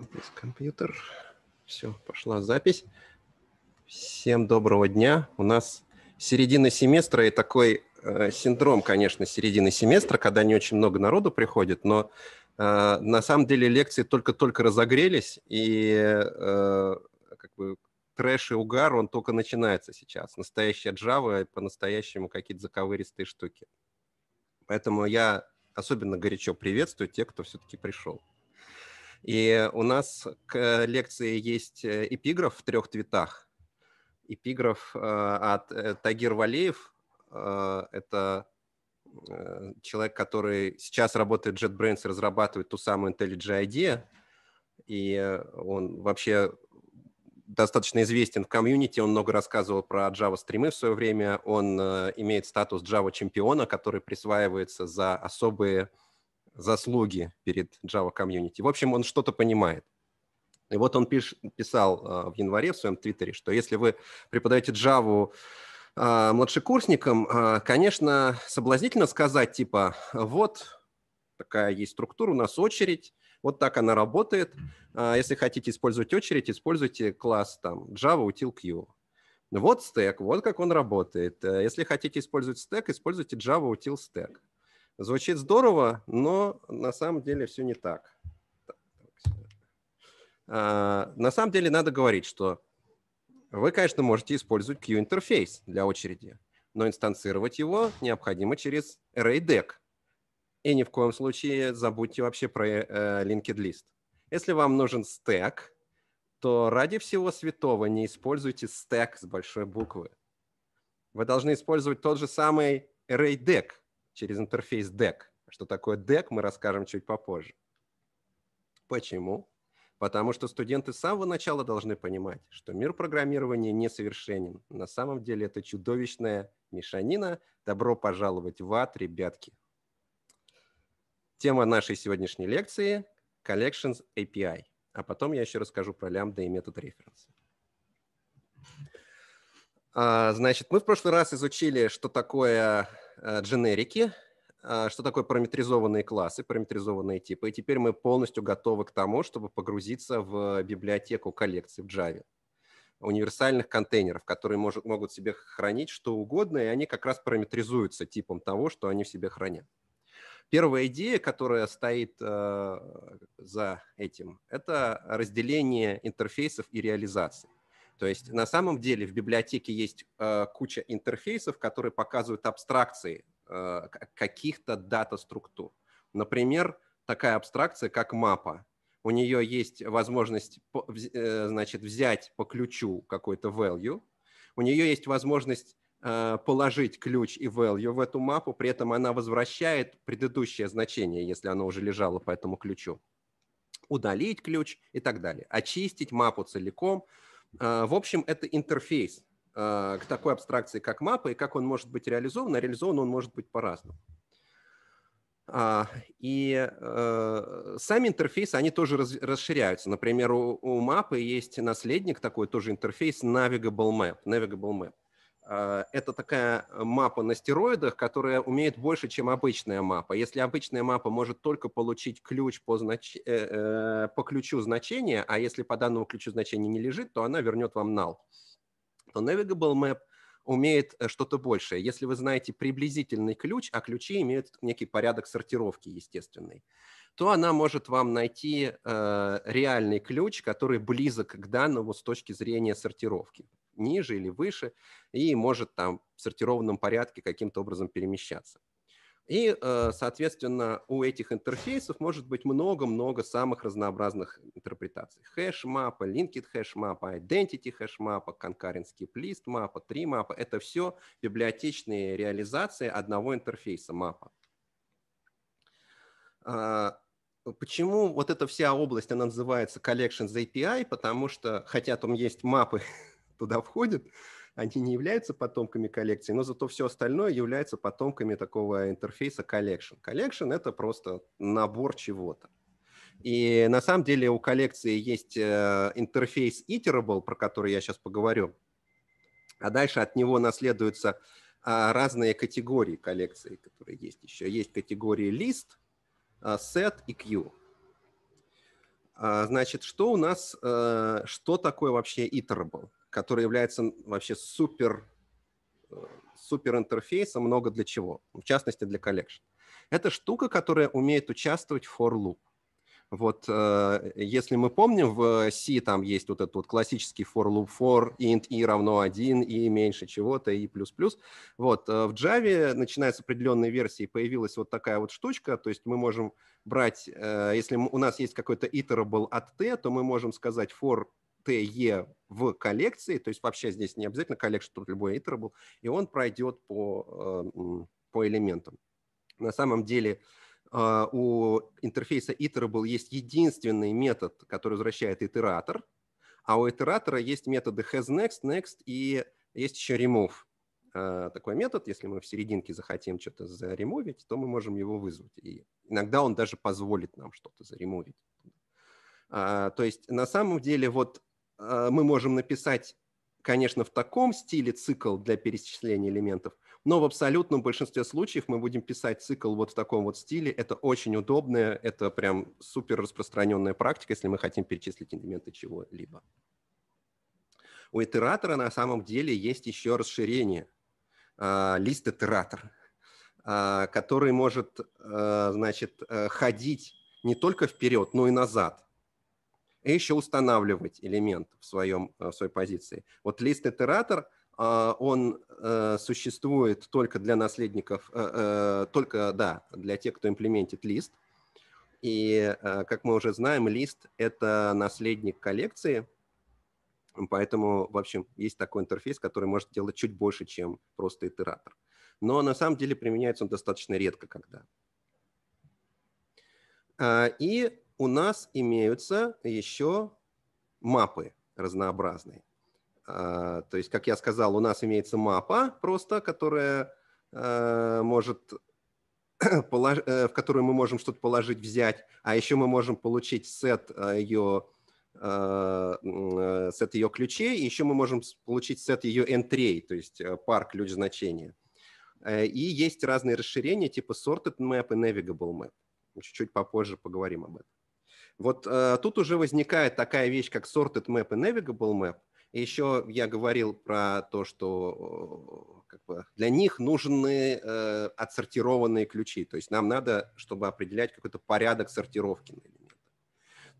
Здесь компьютер. Все, пошла запись. Всем доброго дня. У нас середина семестра и такой э, синдром, конечно, середины семестра, когда не очень много народу приходит, но э, на самом деле лекции только-только разогрелись, и э, как бы трэш и угар, он только начинается сейчас. Настоящая Java, по-настоящему какие-то заковыристые штуки. Поэтому я особенно горячо приветствую тех, кто все-таки пришел. И у нас к лекции есть э, эпиграф в трех твитах. Эпиграф э, от э, Тагир Валеев. Это человек, который сейчас работает в JetBrains, разрабатывает ту самую IntelliJ IDEA, и он вообще достаточно известен в комьюнити, он много рассказывал про Java стримы в свое время, он имеет статус Java чемпиона, который присваивается за особые заслуги перед Java Community. В общем, он что-то понимает. И вот он пиш, писал а, в январе в своем твиттере, что если вы преподаете Java а, младшекурсникам, а, конечно, соблазнительно сказать, типа, вот такая есть структура, у нас очередь, вот так она работает. Если хотите использовать очередь, используйте класс там Java util Q. Вот стек, вот как он работает. Э, если хотите использовать стек, используйте Java util stack. Звучит здорово, но на самом деле все не так. А, на самом деле надо говорить, что вы, конечно, можете использовать Q-интерфейс для очереди, но инстанцировать его необходимо через ArrayDeck. И ни в коем случае забудьте вообще про э, linked list. Если вам нужен стек, то ради всего святого не используйте стек с большой буквы. Вы должны использовать тот же самый ArrayDeck, через интерфейс DEC. Что такое DEC, мы расскажем чуть попозже. Почему? Потому что студенты с самого начала должны понимать, что мир программирования несовершенен. На самом деле это чудовищная мешанина. Добро пожаловать в ад, ребятки. Тема нашей сегодняшней лекции – Collections API. А потом я еще расскажу про лямбда и метод референса. А, значит, мы в прошлый раз изучили, что такое Э, дженерики, э, что такое параметризованные классы, параметризованные типы. И теперь мы полностью готовы к тому, чтобы погрузиться в библиотеку коллекций в Java универсальных контейнеров, которые может, могут себе хранить что угодно, и они как раз параметризуются типом того, что они в себе хранят. Первая идея, которая стоит э, за этим, это разделение интерфейсов и реализации. То есть на самом деле в библиотеке есть э, куча интерфейсов, которые показывают абстракции э, каких-то дата-структур. Например, такая абстракция, как мапа. У нее есть возможность э, значит, взять по ключу какой-то value, у нее есть возможность э, положить ключ и value в эту мапу, при этом она возвращает предыдущее значение, если оно уже лежало по этому ключу. Удалить ключ и так далее. Очистить мапу целиком – Э, в общем, это интерфейс э, к такой абстракции, как мапа, и как он может быть реализован, а реализован он может быть по-разному. А, и э, сами интерфейсы, они тоже расширяются. Например, у, мапы есть наследник такой тоже интерфейс Navigable Map. Navigable Map а, это такая э, мапа на стероидах, которая умеет больше, чем обычная мапа. Если обычная мапа может только получить ключ по, знач... Э, э, по ключу значения, а если по данному ключу значения не лежит, то она вернет вам null, то Navigable Map умеет что-то большее. Если вы знаете приблизительный ключ, а ключи имеют некий порядок сортировки естественный, то она может вам найти реальный ключ, который близок к данному с точки зрения сортировки ниже или выше и может там в сортированном порядке каким-то образом перемещаться. И, э, соответственно, у этих интерфейсов может быть много-много самых разнообразных интерпретаций. Хэш-мапа, linked хэш-мапа, identity хэш-мапа, concurrent skip list мапа, три мапа. Это все библиотечные реализации одного интерфейса мапа. А, почему вот эта вся область, она называется Collections API, потому что, хотя там есть мапы туда входят, они не являются потомками коллекции, но зато все остальное является потомками такого интерфейса collection. Collection – это просто набор чего-то. И на самом деле у коллекции есть э, интерфейс iterable, про который я сейчас поговорю, а дальше от него наследуются а, разные категории коллекции, которые есть еще. Есть категории лист, а, set и queue. А, значит, что у нас, э, что такое вообще iterable? который является вообще супер, э, супер интерфейсом много для чего, в частности для collection. Это штука, которая умеет участвовать в for loop. Вот э, если мы помним, в C там есть вот этот вот классический for loop for, int i равно 1, и меньше чего-то, и плюс-плюс. Вот э, в Java, начиная с определенной версии, появилась вот такая вот штучка, то есть мы можем брать, э, если у нас есть какой-то iterable от t, то мы можем сказать for t e в коллекции, то есть вообще здесь не обязательно коллекция, тут любой был, и он пройдет по, э, по элементам. На самом деле э, у интерфейса iterable есть единственный метод, который возвращает итератор, а у итератора есть методы hasNext, next и есть еще remove э, такой метод, если мы в серединке захотим что-то заремовить, то мы можем его вызвать. И иногда он даже позволит нам что-то заремовить. А, то есть на самом деле вот Э, мы можем написать, конечно, в таком стиле цикл для перечисления элементов, но в абсолютном большинстве случаев мы будем писать цикл вот в таком вот стиле. Это очень удобная, это прям супер распространенная практика, если мы хотим перечислить элементы чего-либо. У итератора на самом деле есть еще расширение, э, лист итератор, э, который может, значит, ходить не только вперед, но и назад – и еще устанавливать элемент в, своем, э, в своей позиции. Вот лист-итератор, а, он э, существует только для наследников, э, только, да, для тех, кто имплементит лист. И, как мы уже знаем, лист — это наследник коллекции, поэтому, в общем, есть такой интерфейс, который может делать чуть больше, чем просто итератор. Но на самом деле применяется он достаточно редко когда. А, и у нас имеются еще мапы разнообразные. А, то есть, как я сказал, у нас имеется мапа просто, которая э, может э, в которую мы можем что-то положить, взять, а еще мы можем получить сет э, ее, сет ее ключей, и еще мы можем получить сет ее энтрей, то есть пар ключ значения. И есть разные расширения типа Sorted Map и Navigable Map. Чуть-чуть попозже поговорим об этом. Вот э, тут уже возникает такая вещь, как sorted map и navigable map. И еще я говорил про то, что э, как бы, для них нужны э, отсортированные ключи. То есть нам надо, чтобы определять какой-то порядок сортировки на элементах.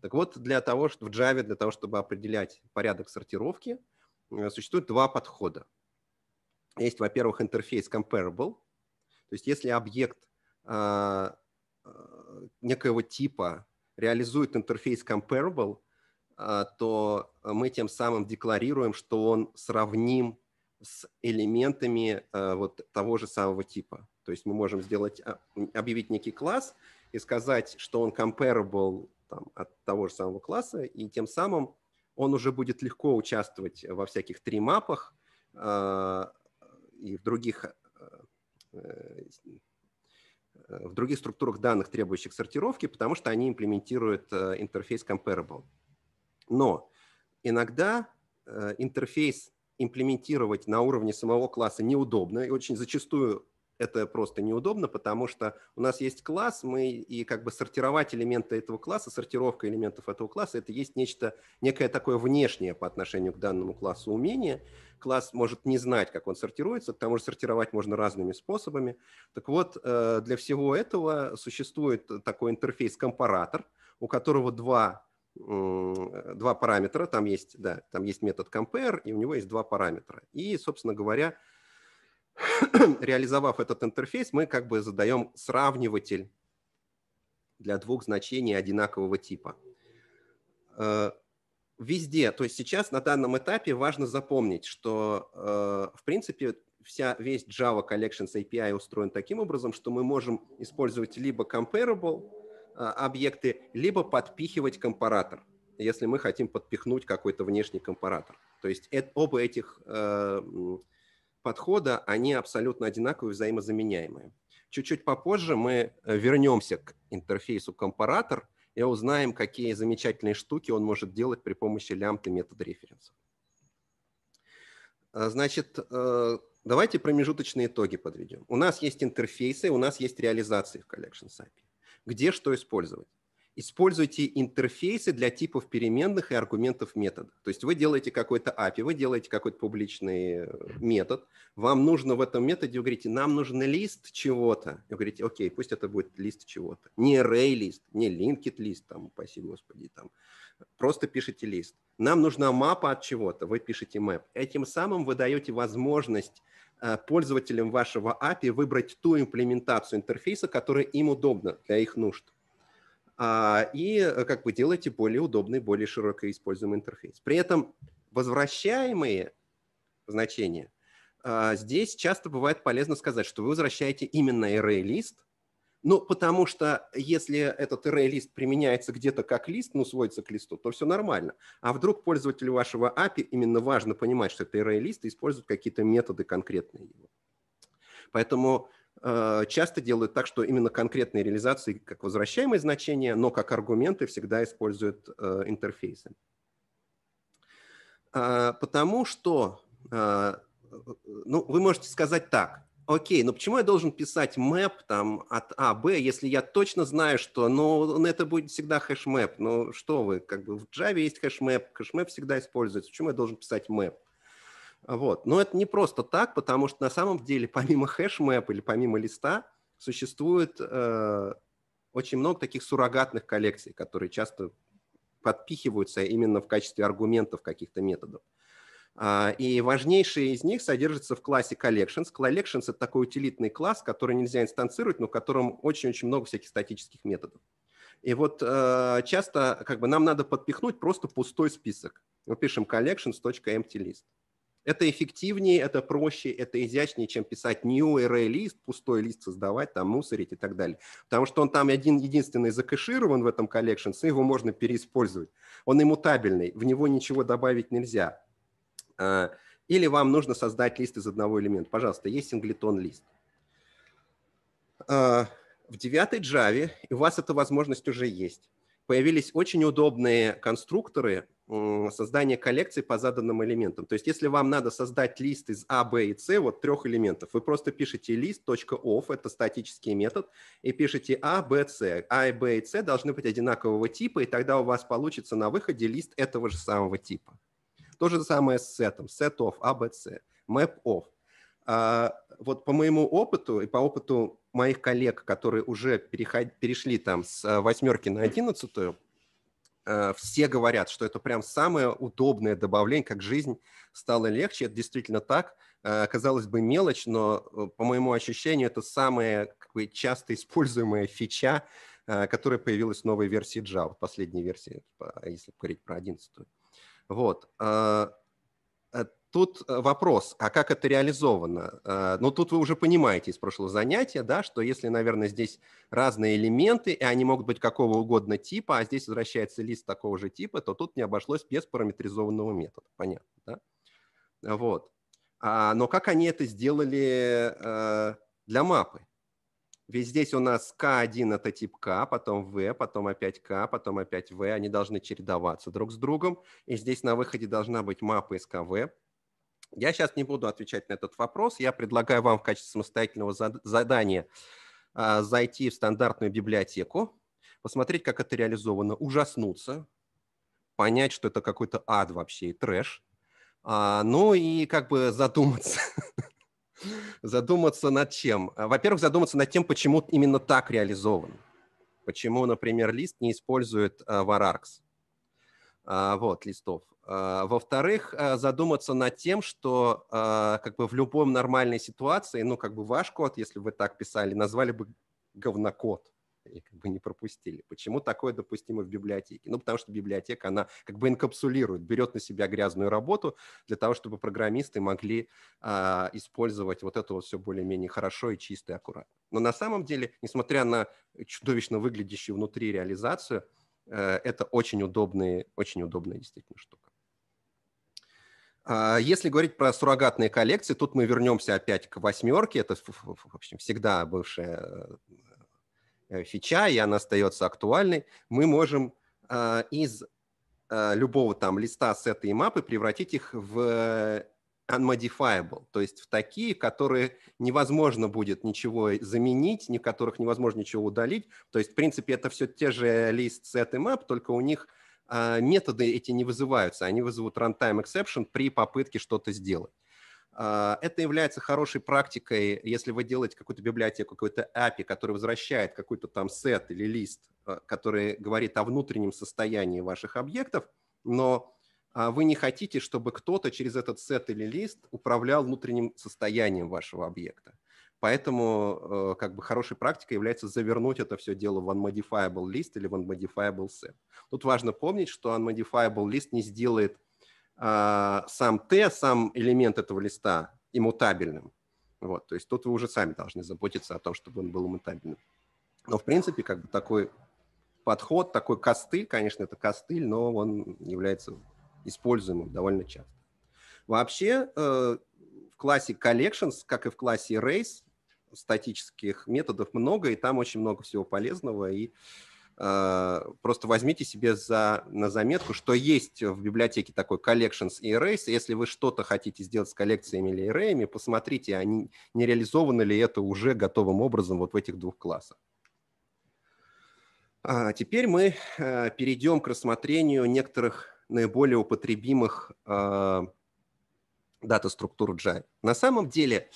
Так вот, для того, что в Java, для того, чтобы определять порядок сортировки, э, существует два подхода. Есть, во-первых, интерфейс comparable. То есть если объект э, э некоего типа реализует интерфейс comparable, а, то мы тем самым декларируем, что он сравним с элементами а, вот того же самого типа. То есть мы можем сделать, а, объявить некий класс и сказать, что он comparable там, от того же самого класса, и тем самым он уже будет легко участвовать во всяких три мапах и в других э, Э, в других структурах данных, требующих сортировки, потому что они имплементируют э, интерфейс comparable. Но иногда э, интерфейс имплементировать на уровне самого класса неудобно, и очень зачастую это просто неудобно, потому что у нас есть класс, мы и как бы сортировать элементы этого класса, сортировка элементов этого класса, это есть нечто, некое такое внешнее по отношению к данному классу умение, класс может не знать, как он сортируется, потому что сортировать можно разными способами. Так вот, э, для всего этого существует такой интерфейс-компаратор, у которого два два параметра, там есть, да, там есть метод compare, и у него есть два параметра. И, собственно говоря, реализовав этот интерфейс, мы как бы задаем сравниватель для двух значений одинакового типа. Э, везде. То есть сейчас на данном этапе важно запомнить, что, э, в принципе, вся весь Java Collections API устроен таким образом, что мы можем использовать либо comparable э, объекты, либо подпихивать компаратор, если мы хотим подпихнуть какой-то внешний компаратор. То есть это, оба этих э, подхода, они абсолютно одинаковые, взаимозаменяемые. Чуть-чуть попозже мы э, вернемся к интерфейсу компаратор – и узнаем, какие замечательные штуки он может делать при помощи лямбды метода референсов. А, значит, э, давайте промежуточные итоги подведем. У нас есть интерфейсы, у нас есть реализации в Collections API. Где что использовать? используйте интерфейсы для типов переменных и аргументов метода. То есть вы делаете какой-то API, вы делаете какой-то публичный э, метод, вам нужно в этом методе, вы говорите, нам нужен лист чего-то. Вы говорите, окей, пусть это будет лист чего-то. Не array лист, не linked лист, там, упаси господи, там. Просто пишите лист. Нам нужна мапа от чего-то, вы пишете map. Этим самым вы даете возможность э, пользователям вашего API выбрать ту имплементацию интерфейса, которая им удобна для их нужд. А, и э, как бы делаете более удобный, более широко используемый интерфейс. При этом возвращаемые значения а, здесь часто бывает полезно сказать, что вы возвращаете именно arraylist, лист ну, потому что если этот arraylist применяется где-то как лист, ну, сводится к листу, то все нормально. А вдруг пользователю вашего API именно важно понимать, что это arraylist и используют какие-то методы конкретные его. Поэтому Э, часто делают так, что именно конкретные реализации как возвращаемые значения, но как аргументы всегда используют э, интерфейсы. А, потому что, э, ну, вы можете сказать так, окей, но почему я должен писать map там от А, Б, если я точно знаю, что, ну, ну это будет всегда хэшмэп, ну, что вы, как бы в Java есть хэшмэп, хэшмэп всегда используется, почему я должен писать map? Вот. Но это не просто так, потому что на самом деле помимо хэшмэп или помимо листа существует э, очень много таких суррогатных коллекций, которые часто подпихиваются именно в качестве аргументов каких-то методов. А, и важнейшие из них содержатся в классе Collections. Collections – это такой утилитный класс, который нельзя инстанцировать, но в котором очень-очень много всяких статических методов. И вот э, часто как бы, нам надо подпихнуть просто пустой список. Мы пишем collections.emptylist это эффективнее, это проще, это изящнее, чем писать new array лист, пустой лист создавать, там мусорить и так далее. Потому что он там один единственный закэширован в этом коллекшн, и его можно переиспользовать. Он иммутабельный, в него ничего добавить нельзя. А, или вам нужно создать лист из одного элемента. Пожалуйста, есть синглитон лист. А, в девятой Java у вас эта возможность уже есть появились очень удобные конструкторы создания коллекций по заданным элементам. То есть если вам надо создать лист из А, Б и С, вот трех элементов, вы просто пишете лист .of, это статический метод, и пишете А, Б, С. А, Б и С должны быть одинакового типа, и тогда у вас получится на выходе лист этого же самого типа. То же самое с сетом, set of, A, B, C, map of. А, вот по моему опыту и по опыту моих коллег, которые уже переход... перешли там с э, восьмерки на одиннадцатую, э, все говорят, что это прям самое удобное добавление, как жизнь стала легче. Это действительно так. Э, казалось бы, мелочь, но, по моему ощущению, это самая как бы, часто используемая фича, которая появилась в новой версии Java, последней версии, если говорить про 11. Вот Тут э, вопрос, а как это реализовано? Э, ну, тут вы уже понимаете из прошлого занятия, да, что если, наверное, здесь разные элементы, и они могут быть какого угодно типа, а здесь возвращается лист такого же типа, то тут не обошлось без параметризованного метода. Понятно, да? Вот. А, но как они это сделали э, для мапы? Ведь здесь у нас К1 – это тип К, потом В, потом опять К, потом опять В. Они должны чередоваться друг с другом. И здесь на выходе должна быть мапа из КВ. Я сейчас не буду отвечать на этот вопрос. Я предлагаю вам в качестве самостоятельного задания а, зайти в стандартную библиотеку, посмотреть, как это реализовано, ужаснуться, понять, что это какой-то ад вообще и трэш, а, ну и как бы задуматься. задуматься над чем? Во-первых, задуматься над тем, почему именно так реализован. Почему, например, лист не использует varargs, а, вот, листов. А, во-вторых, а, задуматься над тем, что а, как бы в любой нормальной ситуации, ну, как бы ваш код, если вы так писали, назвали бы говнокод и как бы не пропустили. Почему такое допустимо в библиотеке? Ну, потому что библиотека, она как бы инкапсулирует, берет на себя грязную работу для того, чтобы программисты могли э, использовать вот это вот все более-менее хорошо и чисто и аккуратно. Но на самом деле, несмотря на чудовищно выглядящую внутри реализацию, э, это очень удобные, очень удобная действительно штука. А, если говорить про суррогатные коллекции, тут мы вернемся опять к восьмерке. Это, в общем, всегда бывшая э, фича, и она остается актуальной. Мы можем а, из а, любого там листа сета и мапы превратить их в unmodifiable, то есть в такие, которые невозможно будет ничего заменить, ни которых невозможно ничего удалить. То есть, в принципе, это все те же лист, сет и map, только у них а, методы эти не вызываются, они вызовут runtime exception при попытке что-то сделать. А, это является хорошей практикой, если вы делаете какую-то библиотеку, какой-то API, который возвращает какой-то там сет или лист, э, который говорит о внутреннем состоянии ваших объектов, но а, вы не хотите, чтобы кто-то через этот сет или лист управлял внутренним состоянием вашего объекта. Поэтому э, как бы хорошей практикой является завернуть это все дело в unmodifiable list или в unmodifiable set. Тут важно помнить, что unmodifiable list не сделает а, сам t, сам элемент этого листа иммутабельным. Вот, то есть тут вы уже сами должны заботиться о том, чтобы он был иммутабельным. Но в принципе как бы такой подход, такой костыль, конечно, это костыль, но он является используемым довольно часто. Вообще э, в классе Collections, как и в классе Race, статических методов много, и там очень много всего полезного, и а, просто возьмите себе за, на заметку, что есть в библиотеке такой collections и arrays. Если вы что-то хотите сделать с коллекциями или arrayами, посмотрите, они, не реализовано ли это уже готовым образом вот в этих двух классах. А теперь мы а, перейдем к рассмотрению некоторых наиболее употребимых а, дата-структур Java. На самом деле, э,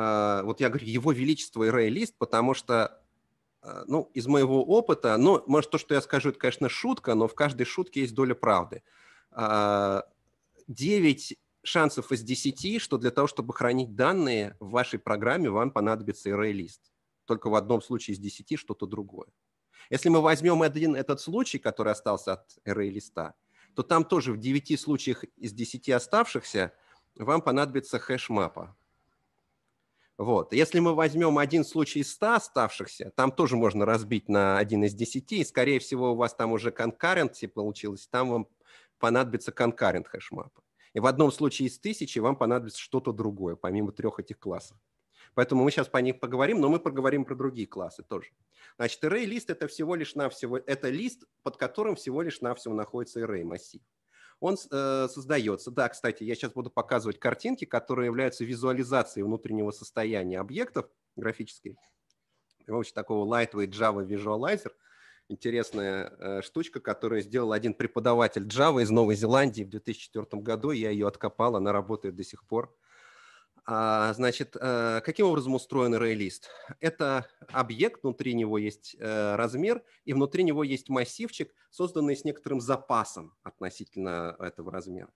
а, вот я говорю, его величество и Рэй потому что, а, ну, из моего опыта, ну, может, то, что я скажу, это, конечно, шутка, но в каждой шутке есть доля правды. 9 а, шансов из 10, что для того, чтобы хранить данные в вашей программе, вам понадобится Array лист. Только в одном случае из 10 что-то другое. Если мы возьмем один этот случай, который остался от Array то там тоже в 9 случаях из 10 оставшихся вам понадобится хэш мапа. Вот. Если мы возьмем один случай из 100 оставшихся, там тоже можно разбить на один из 10, и, скорее всего, у вас там уже конкуренции получилось, там вам понадобится concurrent хэшмапа. И в одном случае из тысячи вам понадобится что-то другое, помимо трех этих классов. Поэтому мы сейчас по них поговорим, но мы поговорим про другие классы тоже. Значит, array-лист – это всего лишь навсего, это лист, под которым всего лишь навсего находится array массив он э, создается. Да, кстати, я сейчас буду показывать картинки, которые являются визуализацией внутреннего состояния объектов графической. В общем, такого lightweight Java Visualizer. Интересная э, штучка, которую сделал один преподаватель Java из Новой Зеландии в 2004 году. Я ее откопал, она работает до сих пор. Э, а, значит, э, каким образом устроен ArrayList? Это объект, внутри него есть э, размер, и внутри него есть массивчик, созданный с некоторым запасом относительно этого размера.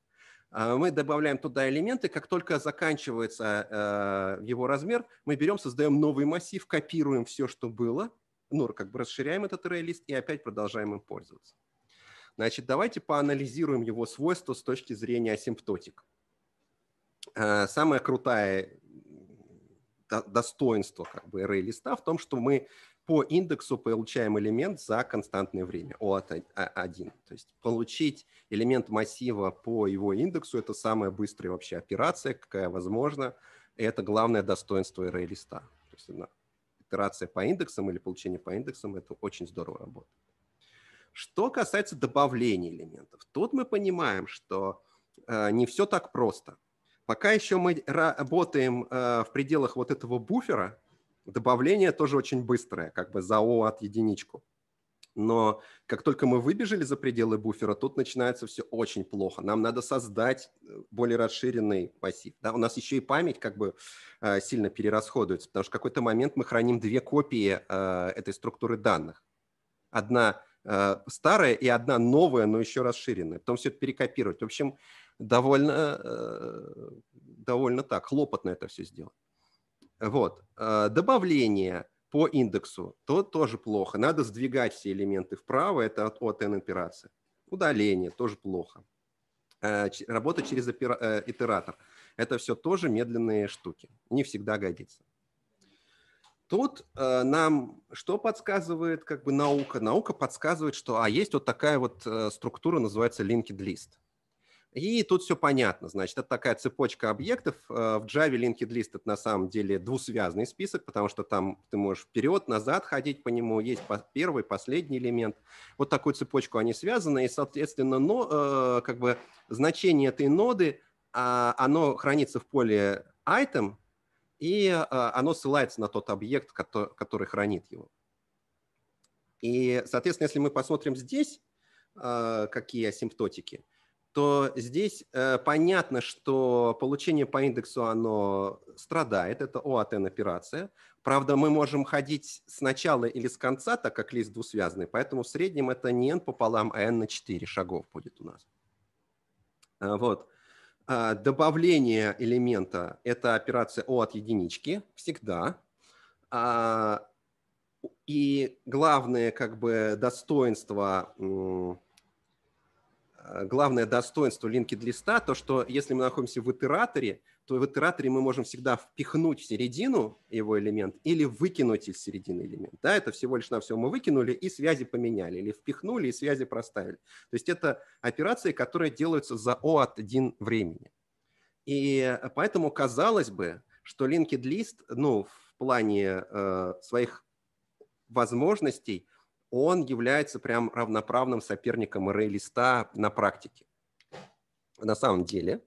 А, мы добавляем туда элементы, как только заканчивается э, его размер, мы берем, создаем новый массив, копируем все, что было, ну, как бы расширяем этот ArrayList и опять продолжаем им пользоваться. Значит, давайте поанализируем его свойства с точки зрения асимптотик. Э, Самое крутое достоинство как бы array листа в том, что мы по индексу получаем элемент за константное время O1. То есть получить элемент массива по его индексу – это самая быстрая вообще операция, какая возможна. И это главное достоинство array листа. То есть операция по индексам или получение по индексам – это очень здорово работает. Что касается добавления элементов, тут мы понимаем, что э, не все так просто – Пока еще мы работаем э, в пределах вот этого буфера, добавление тоже очень быстрое, как бы за О от единичку. Но как только мы выбежали за пределы буфера, тут начинается все очень плохо. Нам надо создать э, более расширенный массив. Да? У нас еще и память как бы э, сильно перерасходуется, потому что в какой-то момент мы храним две копии этой структуры данных. Одна старая и одна новая, но еще расширенная. Потом все это перекопировать. В общем, довольно, э, довольно так, хлопотно это все сделать. Вот. Э, добавление по индексу, то тоже плохо. Надо сдвигать все элементы вправо, это от, от n операции. Удаление тоже плохо. Э, работа через итератор. Это все тоже медленные штуки. Не всегда годится. Тут нам что подсказывает как бы наука? Наука подсказывает, что а есть вот такая вот структура, называется linked list. И тут все понятно. Значит, это такая цепочка объектов. Э, в Java linked list это на самом деле двусвязный список, потому что там ты можешь вперед, назад ходить по нему. Есть первый, последний элемент. Вот такую цепочку они связаны. И, соответственно, но, э, как бы значение этой ноды, а, оно хранится в поле item, и э, оно ссылается на тот объект, который хранит его. И, соответственно, если мы посмотрим здесь, какие асимптотики – то здесь э, понятно, что получение по индексу, оно страдает, это ОАТН-операция. Правда, мы можем ходить с начала или с конца, так как лист двусвязный, поэтому в среднем это не n пополам, а n на 4 шагов будет у нас. А, вот. А, добавление элемента – это операция O от единички всегда. А, и главное как бы достоинство Э, главное достоинство linked листа, то, что если мы находимся в итераторе, то в итераторе мы можем всегда впихнуть в середину его элемент или выкинуть из середины элемент. Да, это всего лишь на все мы выкинули и связи поменяли, или впихнули и связи проставили. То есть это операции, которые делаются за O от 1 времени. И поэтому казалось бы, что linked лист, ну, в плане э, своих возможностей – он является прям равноправным соперником Рейлиста на практике. На самом деле,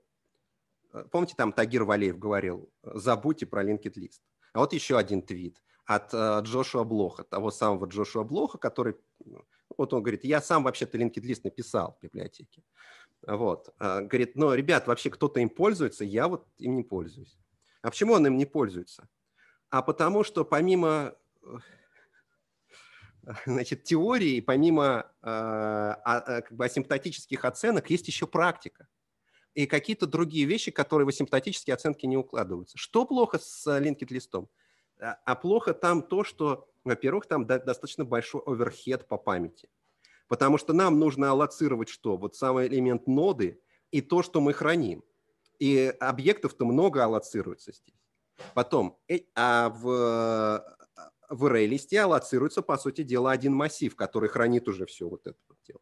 э, помните, там Тагир Валеев говорил, забудьте про linked лист. А вот еще один твит от э, Джошуа Блоха, того самого Джошуа Блоха, который, ну, вот он говорит, я сам вообще-то linked лист написал в библиотеке. Вот. Э, говорит, но, ребят, вообще кто-то им пользуется, я вот им не пользуюсь. А почему он им не пользуется? А потому что помимо значит, теории, помимо э, а, э, как бы асимптотических оценок, есть еще практика и какие-то другие вещи, которые в асимптотические оценки не укладываются. Что плохо с Linked-листом? Э, а, а плохо там то, что, во-первых, там достаточно большой оверхед по памяти. Потому что нам нужно аллоцировать что? Вот самый элемент ноды и то, что мы храним. И объектов-то много аллоцируется здесь. Потом, а в в рей-листе аллоцируется, по сути дела, один массив, который хранит уже все вот это вот дело.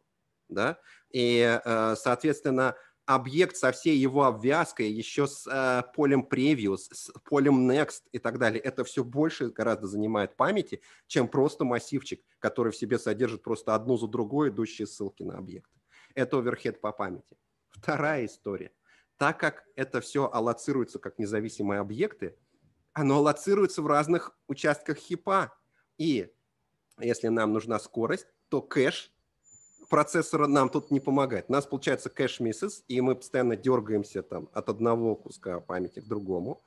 Да? И, э, соответственно, объект со всей его обвязкой, еще с э, полем previews, с полем next и так далее, это все больше гораздо занимает памяти, чем просто массивчик, который в себе содержит просто одну за другой идущие ссылки на объекты. Это оверхед по памяти. Вторая история. Так как это все аллоцируется как независимые объекты, оно лоцируется в разных участках хипа. И если нам нужна скорость, то кэш процессора нам тут не помогает. У нас получается кэш миссис, и мы постоянно дергаемся там от одного куска памяти к другому.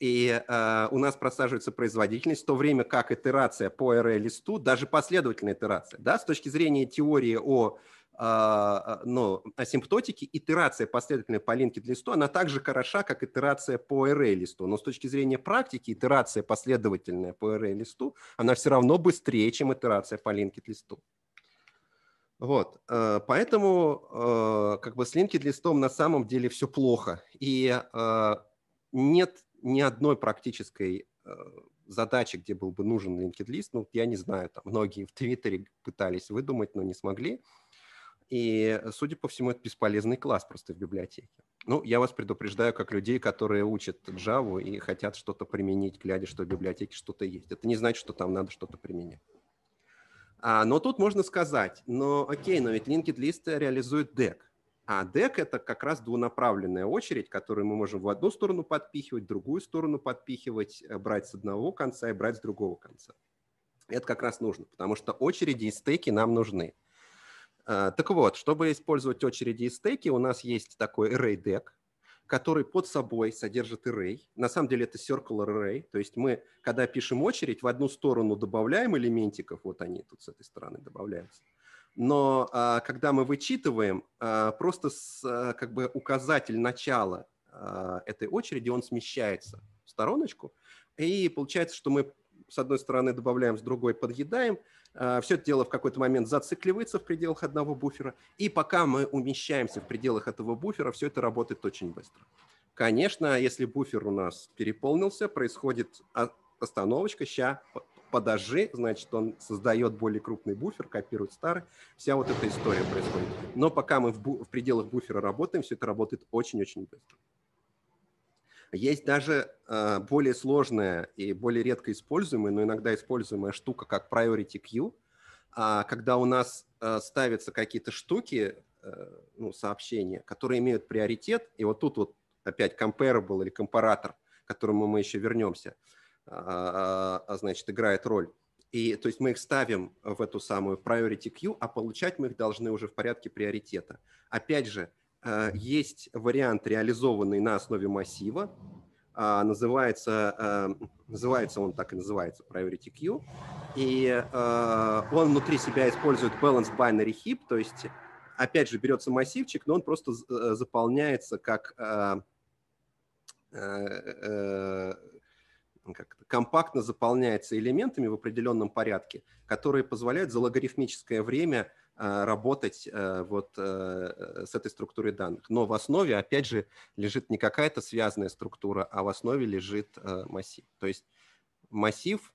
И э, у нас просаживается производительность, в то время как итерация по RL-листу, даже последовательная итерация, да, с точки зрения теории о а, а, ну, асимптотики, итерация последовательной по линке листу, она также хороша, как итерация по array листу. Но с точки зрения практики, итерация последовательная по array листу, она все равно быстрее, чем итерация по линке листу. Вот, э, поэтому э, как бы с линки листом на самом деле все плохо. И э, нет ни одной практической задачи, где был бы нужен linked лист, ну, я не знаю, там многие в Твиттере пытались выдумать, но не смогли. Uh, и, э, судя по всему, это бесполезный класс просто в библиотеке. Ну, я вас предупреждаю, как людей, которые учат Java и хотят что-то применить, глядя, что в библиотеке что-то есть. Это не значит, что там надо что-то применять. А, но тут можно сказать, но окей, но ведь linked лист реализует DEC. А DEC — это как раз двунаправленная очередь, которую мы можем в одну сторону подпихивать, в другую сторону подпихивать, э, брать с одного конца и брать с другого конца. Это как раз нужно, потому что очереди и стеки нам нужны. А, так вот, чтобы использовать очереди и стейки, у нас есть такой array deck, который под собой содержит array. На самом деле это circular array, то есть мы, когда пишем очередь, в одну сторону добавляем элементиков, вот они тут с этой стороны добавляются. Но а, когда мы вычитываем, а, просто с, как бы указатель начала этой очереди, он смещается в стороночку, и получается, что мы с одной стороны добавляем, с другой подъедаем – Э, все это дело в какой-то момент зацикливается в пределах одного буфера, и пока мы умещаемся в пределах этого буфера, все это работает очень быстро. Конечно, если буфер у нас переполнился, происходит остановочка, ща подожди, значит, он создает более крупный буфер, копирует старый. Вся вот эта история происходит. Но пока мы в, в пределах буфера работаем, все это работает очень-очень быстро. Есть даже э, более сложная и более редко используемая, но иногда используемая штука, как Priority Queue, э, когда у нас э, ставятся какие-то штуки, э, ну, сообщения, которые имеют приоритет, и вот тут вот опять comparable или компаратор, к которому мы еще вернемся, э, э, значит, играет роль. И то есть мы их ставим в эту самую priority queue, а получать мы их должны уже в порядке приоритета. Опять же, Э, есть вариант, реализованный на основе массива, а, называется, э, называется он так и называется, Priority Queue, и э, он внутри себя использует Balance Binary Heap, то есть, опять же, берется массивчик, но он просто заполняется как, как компактно заполняется элементами в определенном порядке, которые позволяют за логарифмическое время Э, работать э, вот э, с этой структурой данных. Но в основе, опять же, лежит не какая-то связанная структура, а в основе лежит массив. То есть массив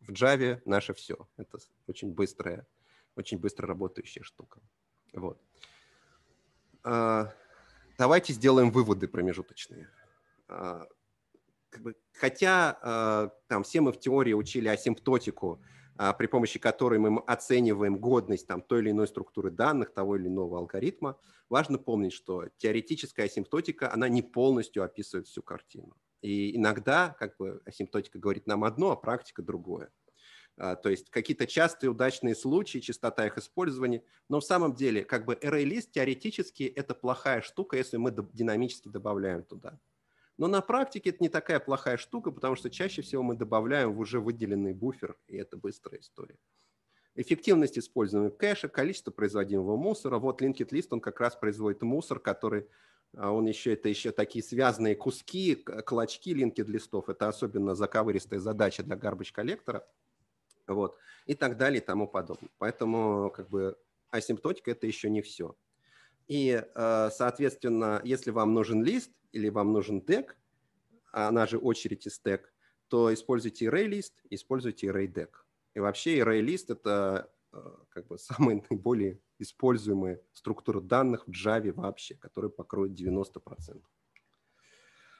в Java наше все. Это очень быстрая, очень быстро работающая штука. Вот. Давайте сделаем выводы промежуточные. Хотя там все мы в теории учили асимптотику, а, при помощи которой мы оцениваем годность там, той или иной структуры данных, того или иного алгоритма, важно помнить, что теоретическая асимптотика, она не полностью описывает всю картину. И иногда как бы, асимптотика говорит нам одно, а практика другое. А, то есть какие-то частые удачные случаи, частота их использования. Но в самом деле, как бы array-лист теоретически это плохая штука, если мы динамически добавляем туда. Но на практике это не такая плохая штука, потому что чаще всего мы добавляем в уже выделенный буфер, и это быстрая история. Эффективность использования кэша, количество производимого мусора. Вот Linked List, он как раз производит мусор, который а, он еще, это еще такие связанные куски, клочки Linked листов. Это особенно заковыристая задача для garbage коллектора. Вот. И так далее и тому подобное. Поэтому как бы асимптотика это еще не все. И, э, соответственно, если вам нужен лист или вам нужен дек, она же очередь и стек, то используйте array-лист, используйте array-deck. И вообще array-лист это э, как бы самая наиболее используемая структура данных в Java вообще, которая покроет 90%.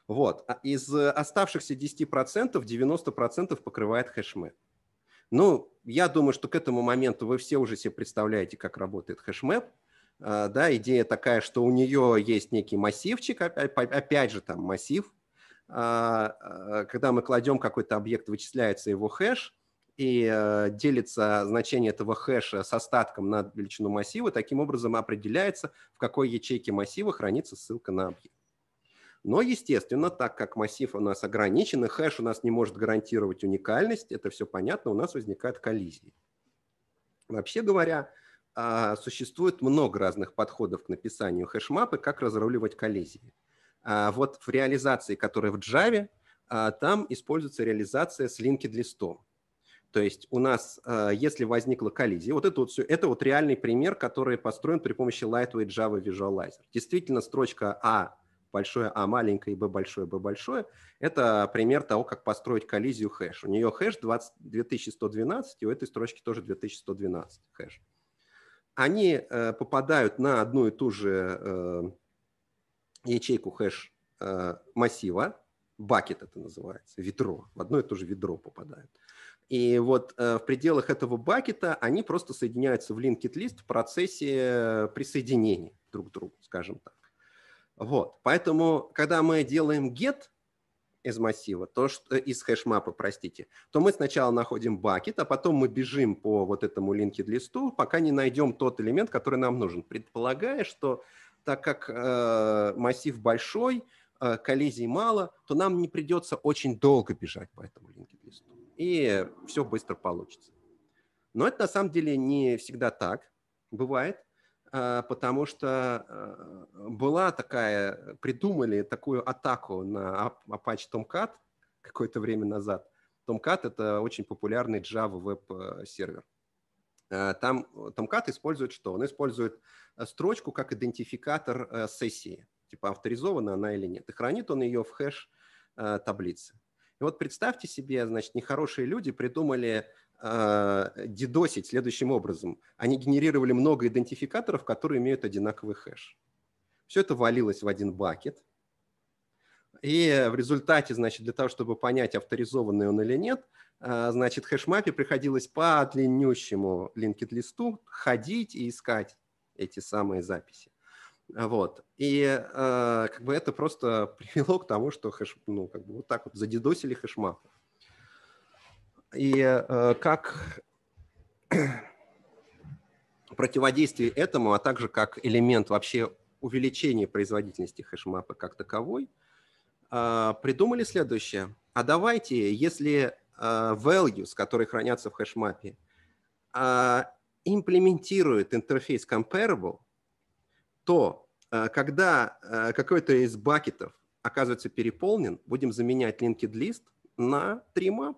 Вот. А из оставшихся 10% 90% покрывает хэшмэп. Ну, я думаю, что к этому моменту вы все уже себе представляете, как работает хэшмэп. А, да, идея такая, что у нее есть некий массивчик, опять же там массив, а, а, когда мы кладем какой-то объект, вычисляется его хэш, и э, делится значение этого хэша с остатком на величину массива, таким образом определяется, в какой ячейке массива хранится ссылка на объект. Но, естественно, так как массив у нас ограничен, и хэш у нас не может гарантировать уникальность, это все понятно, у нас возникает коллизии. Вообще говоря, а, существует много разных подходов к написанию хэшмапа и как разруливать коллизии. А, вот в реализации, которая в Java, а, там используется реализация с linked листом. То есть у нас, если возникла коллизия, вот это вот все, это вот реальный пример, который построен при помощи Lightweight Java Visualizer. Действительно, строчка А большое А маленькое и Б большое Б большое, это пример того, как построить коллизию хэш. У нее хэш 20, 2112, и у этой строчки тоже 2112 хэш они э, попадают на одну и ту же э, ячейку хэш э, массива, бакет это называется, ведро, в одно и то же ведро попадают. И вот в пределах этого бакета они просто соединяются в linked list в процессе присоединения друг к другу, скажем так. Вот. Поэтому, когда мы делаем get, из массива, то, что, из хэшмапа, простите, то мы сначала находим бакет, а потом мы бежим по вот этому линке листу, пока не найдем тот элемент, который нам нужен, предполагая, что так как э, массив большой, э, коллизий мало, то нам не придется очень долго бежать по этому линке листу. И все быстро получится. Но это на самом деле не всегда так бывает. Э, потому что э, была такая, придумали такую атаку на Apache Tomcat какое-то время назад. Tomcat — это очень популярный Java веб-сервер. Э, там Tomcat использует что? Он использует строчку как идентификатор сессии, типа авторизована она или нет. И хранит он ее в хэш таблице И вот представьте себе, значит, нехорошие люди придумали а, дедосить следующим образом. Они генерировали много идентификаторов, которые имеют одинаковый хэш. Все это валилось в один бакет. И в результате, значит, для того, чтобы понять, авторизованный он или нет, а, значит, хэшмапе приходилось по длиннющему линкет-листу ходить и искать эти самые записи. Вот. И э, как бы это просто привело к тому, что хэш, ну, как бы вот так вот задедосили хэшмапы. И э, как противодействие этому, а также как элемент вообще увеличения производительности хэшмапа как таковой, э, придумали следующее. А давайте, если э, values, которые хранятся в хэшмапе, э, имплементирует интерфейс comparable, то э, когда э, какой-то из бакетов оказывается переполнен, будем заменять linked list на trimap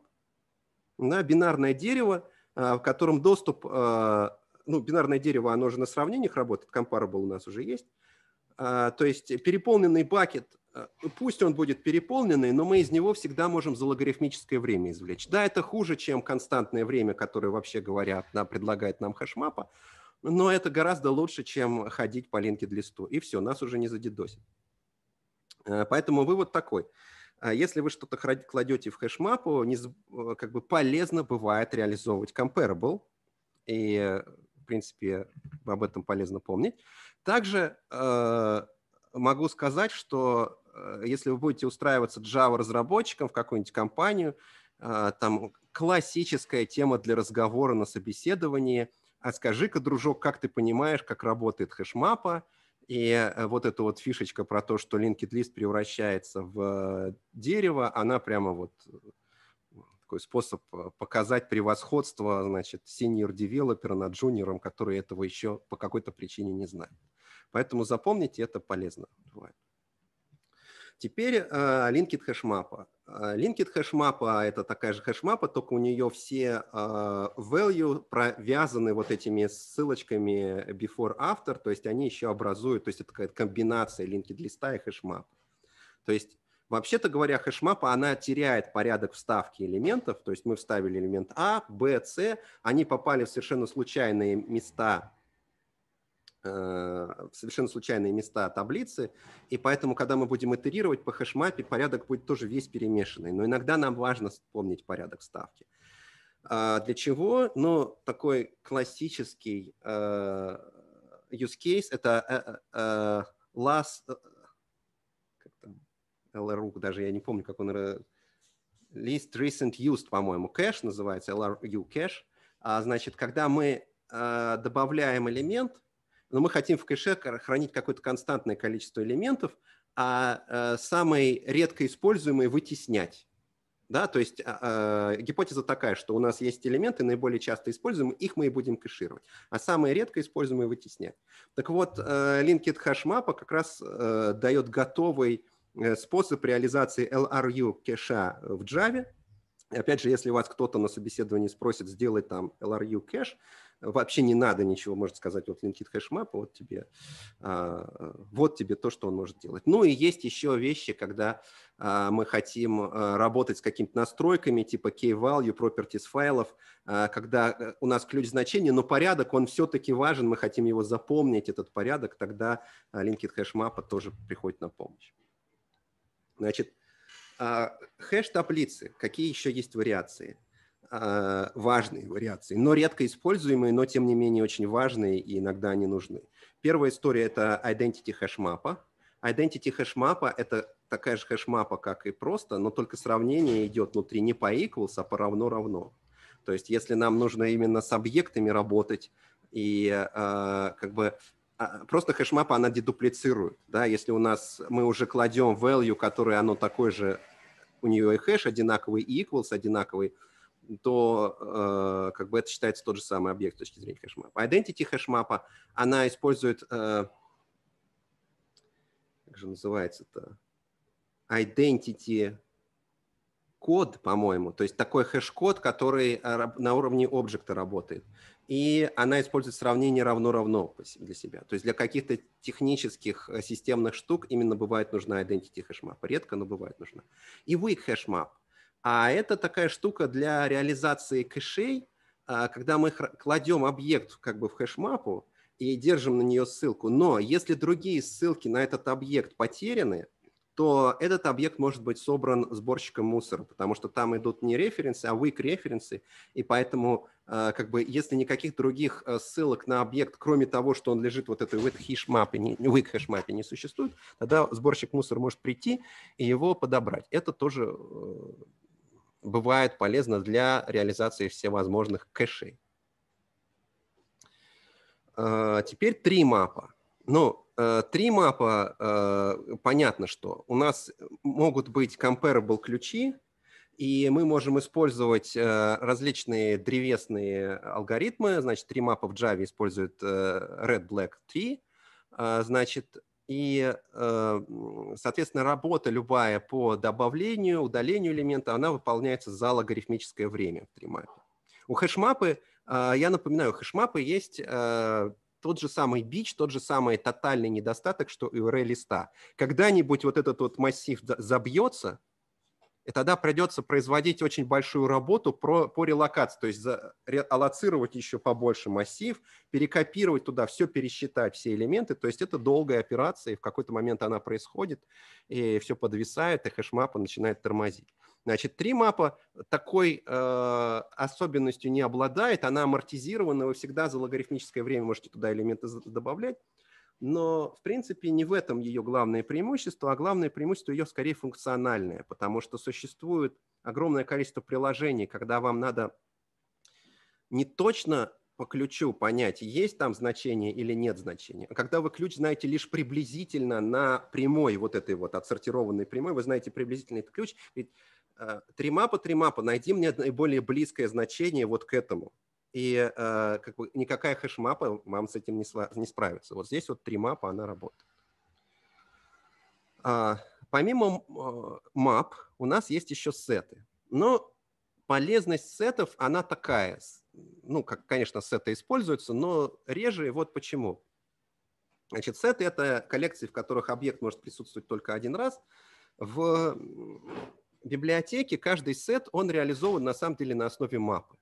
на бинарное дерево, а, в котором доступ, а, ну, бинарное дерево, оно же на сравнениях работает, comparable у нас уже есть. А, то есть переполненный бакет, ну, пусть он будет переполненный, но мы из него всегда можем за логарифмическое время извлечь. Да, это хуже, чем константное время, которое, вообще говоря, предлагает нам хэшмапа, но это гораздо лучше, чем ходить по линке для 100. И все, нас уже не задедосит. Поэтому вывод такой – а если вы что-то кладете в хэшмапу, не, э, как бы полезно бывает реализовывать comparable, и, э, в принципе, об этом полезно помнить. Также э, могу сказать, что э, если вы будете устраиваться Java-разработчиком в какую-нибудь компанию, э, там классическая тема для разговора на собеседовании – а скажи-ка, дружок, как ты понимаешь, как работает хэшмапа, и э, вот эта вот фишечка про то, что linked лист превращается в э, дерево, она прямо вот э, такой способ показать превосходство, значит, senior девелопера над джуниором, который этого еще по какой-то причине не знает. Поэтому запомните, это полезно бывает. Теперь а, Linkit хэшмапа. А, Linkit хэшмапа – это такая же хэшмапа, только у нее все а, value провязаны вот этими ссылочками before-after, то есть они еще образуют, то есть это такая комбинация Linkit листа и хэшмапа. То есть Вообще-то говоря, хэшмапа, она теряет порядок вставки элементов, то есть мы вставили элемент А, Б, С, они попали в совершенно случайные места Э, совершенно случайные места таблицы, и поэтому, когда мы будем итерировать по хэшмапе, порядок будет тоже весь перемешанный. Но иногда нам важно вспомнить порядок ставки. А, для чего? Ну, такой классический э, use case – это last… Э, как там? LRU, даже я не помню, как он… Least Recent Used, по-моему, кэш называется, LRU кэш. А, значит, когда мы добавляем элемент – но мы хотим в кэше хранить какое-то константное количество элементов, а э, самые редко используемые вытеснять. Да, то есть э, гипотеза такая, что у нас есть элементы наиболее часто используемые, их мы и будем кэшировать, а самые редко используемые вытеснять. Так вот, э, Linked HashMap как раз э, дает готовый э, способ реализации LRU кэша в Java. И Опять же, если у вас кто-то на собеседовании спросит сделать там LRU кэш, вообще не надо ничего, может сказать, вот Linkit HashMap, вот тебе, а, вот тебе то, что он может делать. Ну и есть еще вещи, когда а, мы хотим а, работать с какими-то настройками типа key-value, properties файлов, когда э, у нас ключ значения, но порядок, он все-таки важен, мы хотим его запомнить, этот порядок, тогда Linkit HashMap тоже приходит на помощь. Значит, хэш таблицы, какие еще есть вариации? Э, важные вариации, но редко используемые, но тем не менее очень важные и иногда они нужны. Первая история – это identity хэшмапа. Identity хэшмапа – это такая же хэшмапа, как и просто, но только сравнение идет внутри не по equals, а по равно-равно. То есть если нам нужно именно с объектами работать, и э, как бы а, просто хэшмапа она дедуплицирует. Да? Если у нас мы уже кладем value, которое оно такое же, у нее и хэш одинаковый, и equals одинаковый, то э, как бы это считается тот же самый объект с точки зрения хэшмапа. Identity хэшмапа, она использует, э, как же называется это identity код, по-моему, то есть такой хэш-код, который э, на уровне объекта работает. И она использует сравнение равно-равно для себя. То есть для каких-то технических э, системных штук именно бывает нужна identity хэшмапа. Редко, но бывает нужна. И weak хэшмап – а это такая штука для реализации кэшей, а, когда мы кладем объект как бы в хэшмапу и держим на нее ссылку. Но если другие ссылки на этот объект потеряны, то этот объект может быть собран сборщиком мусора, потому что там идут не референсы, а weak референсы, и поэтому а, как бы если никаких других э, ссылок на объект, кроме того, что он лежит вот этой weak хэшмапе, weak не существует, тогда сборщик мусора может прийти и его подобрать. Это тоже э, бывает полезно для реализации всевозможных кэшей. А, теперь три мапа. Ну, э, три мапа, э, понятно, что у нас могут быть comparable ключи, и мы можем использовать э, различные древесные алгоритмы. Значит, три мапа в Java используют Red Black 3. А, значит, и, э, соответственно, работа любая по добавлению, удалению элемента, она выполняется за логарифмическое время в тримапе. У хэшмапы, а, я напоминаю, у хэшмапы есть э, тот же самый бич, тот же самый тотальный недостаток, что и у релиста. Когда-нибудь вот этот вот массив забьется, и тогда придется производить очень большую работу про, по релокации, то есть за, ре, аллоцировать еще побольше массив, перекопировать туда все, пересчитать все элементы, то есть это долгая операция, и в какой-то момент она происходит, и все подвисает, и хэшмапа начинает тормозить. Значит, три мапа такой э, особенностью не обладает, она амортизирована, вы всегда за логарифмическое время можете туда элементы добавлять, но, в принципе, не в этом ее главное преимущество, а главное преимущество ее скорее функциональное, потому что существует огромное количество приложений, когда вам надо не точно по ключу понять, есть там значение или нет значения. А когда вы ключ знаете лишь приблизительно на прямой, вот этой вот отсортированной прямой, вы знаете приблизительно этот ключ, ведь э, тримапа, тримапа, найди мне наиболее близкое значение вот к этому и э, как бы никакая хеш-мапа вам с этим не, не справится. Вот здесь вот три мапа, она работает. А, помимо э, мап у нас есть еще сеты. Но полезность сетов, она такая. Ну, как, конечно, сеты используются, но реже, вот почему. Значит, сеты – это коллекции, в которых объект может присутствовать только один раз. В библиотеке каждый сет, он реализован на самом деле на основе мапы.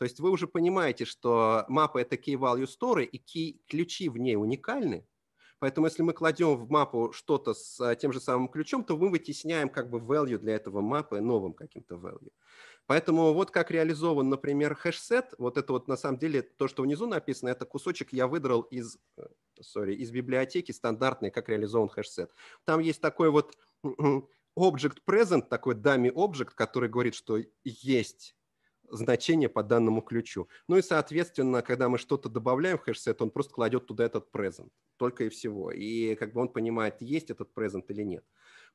То есть вы уже понимаете, что мапа – это key-value store, и key ключи в ней уникальны. Поэтому если мы кладем в мапу что-то с э, тем же самым ключом, то мы вытесняем как бы value для этого мапы новым каким-то value. Поэтому вот как реализован, например, хэшсет, вот это вот на самом деле то, что внизу написано, это кусочек я выдрал из, э, sorry, из библиотеки стандартной, как реализован хэшсет. Там есть такой вот object present, такой dummy object, который говорит, что есть значение по данному ключу. Ну и, соответственно, когда мы что-то добавляем в хэшсет, он просто кладет туда этот презент, только и всего. И как бы он понимает, есть этот презент или нет.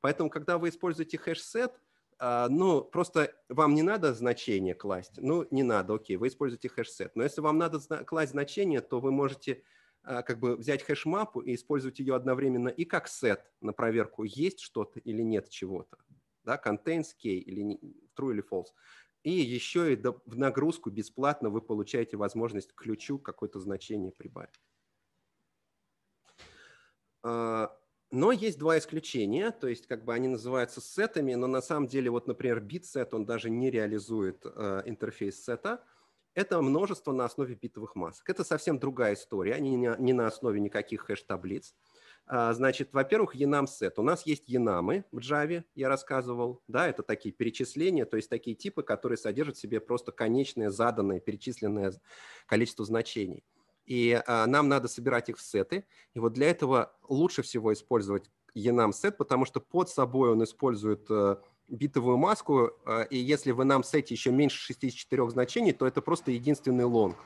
Поэтому, когда вы используете хэшсет, а, ну, просто вам не надо значение класть. Ну, не надо, окей, вы используете хэшсет. Но если вам надо класть значение, то вы можете а, как бы взять хэшмапу и использовать ее одновременно и как сет на проверку, есть что-то или нет чего-то да, contains key или true или false, и еще и в нагрузку бесплатно вы получаете возможность к ключу какое-то значение прибавить. А, но есть два исключения, то есть как бы они называются сетами, но на самом деле вот, например, Битсет он даже не реализует а, интерфейс сета. Это множество на основе битовых масок. Это совсем другая история, они не на основе никаких хэш-таблиц. таблиц а, значит, во-первых, enum set. У нас есть enamы в Java, я рассказывал. Да, это такие перечисления, то есть такие типы, которые содержат в себе просто конечное, заданное, перечисленное количество значений. И а, нам надо собирать их в сеты. И вот для этого лучше всего использовать enum set, потому что под собой он использует э, битовую маску, э, и если в enum сете еще меньше 64 значений, то это просто единственный лонг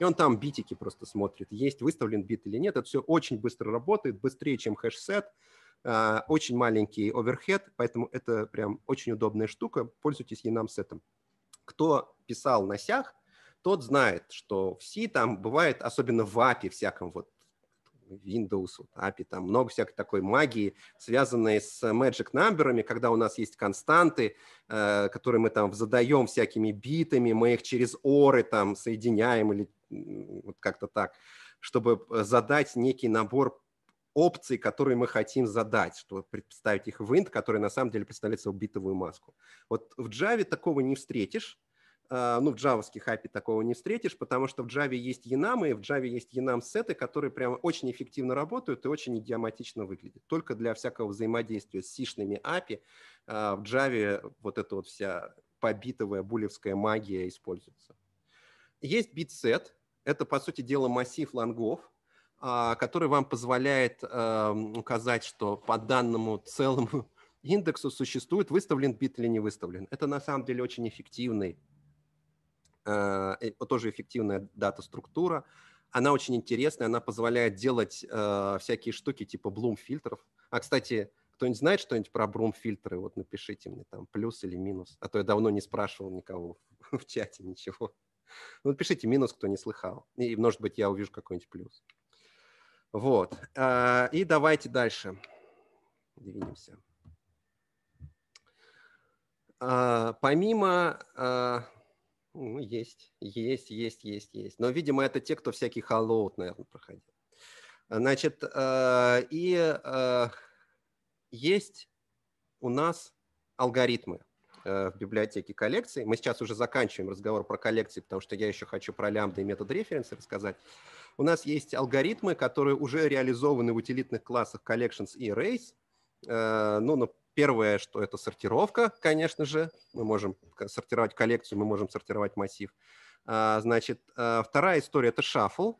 и он там битики просто смотрит, есть выставлен бит или нет. Это все очень быстро работает, быстрее, чем хэшсет, а, очень маленький оверхед, поэтому это прям очень удобная штука, пользуйтесь enum-сетом. Кто писал на сях, тот знает, что в C там бывает, особенно в API всяком, вот Windows, API, там много всякой такой магии, связанной с magic number, когда у нас есть константы, э, которые мы там задаем всякими битами, мы их через оры там соединяем или вот как-то так, чтобы э, задать некий набор опций, которые мы хотим задать, чтобы представить их в int, который на самом деле представляет собой битовую маску. Вот в Java такого не встретишь, а, ну, в джавовских API такого не встретишь, потому что в Java есть enum, и в Java есть enum-сеты, которые прямо очень эффективно работают и очень идиоматично выглядят. Только для всякого взаимодействия с сишными API а, в Java вот эта вот вся побитовая булевская магия используется. Есть битсет, это, по сути дела, массив лонгов, а, который вам позволяет эм, указать, что по данному целому индексу существует, выставлен бит или не выставлен. Это на самом деле очень эффективный Э, тоже эффективная дата-структура. Она очень интересная, она позволяет делать э, всякие штуки типа блум-фильтров. А, кстати, кто-нибудь знает что-нибудь про брум-фильтры? Вот напишите мне там плюс или минус. А то я давно не спрашивал никого в чате ничего. Ну, пишите минус, кто не слыхал. И, может быть, я увижу какой-нибудь плюс. Вот. Э, и давайте дальше. Двинемся. Помимо ну, есть, есть, есть, есть, есть. Но, видимо, это те, кто всякий Fallout, наверное, проходил. Значит, э, и э, есть у нас алгоритмы э, в библиотеке коллекции. Мы сейчас уже заканчиваем разговор про коллекции, потому что я еще хочу про лямбды и метод референса рассказать. У нас есть алгоритмы, которые уже реализованы в утилитных классах collections и arrays. Ну, Первое, что это сортировка, конечно же. Мы можем сортировать коллекцию, мы можем сортировать массив. А, значит, а, вторая история – это шаффл,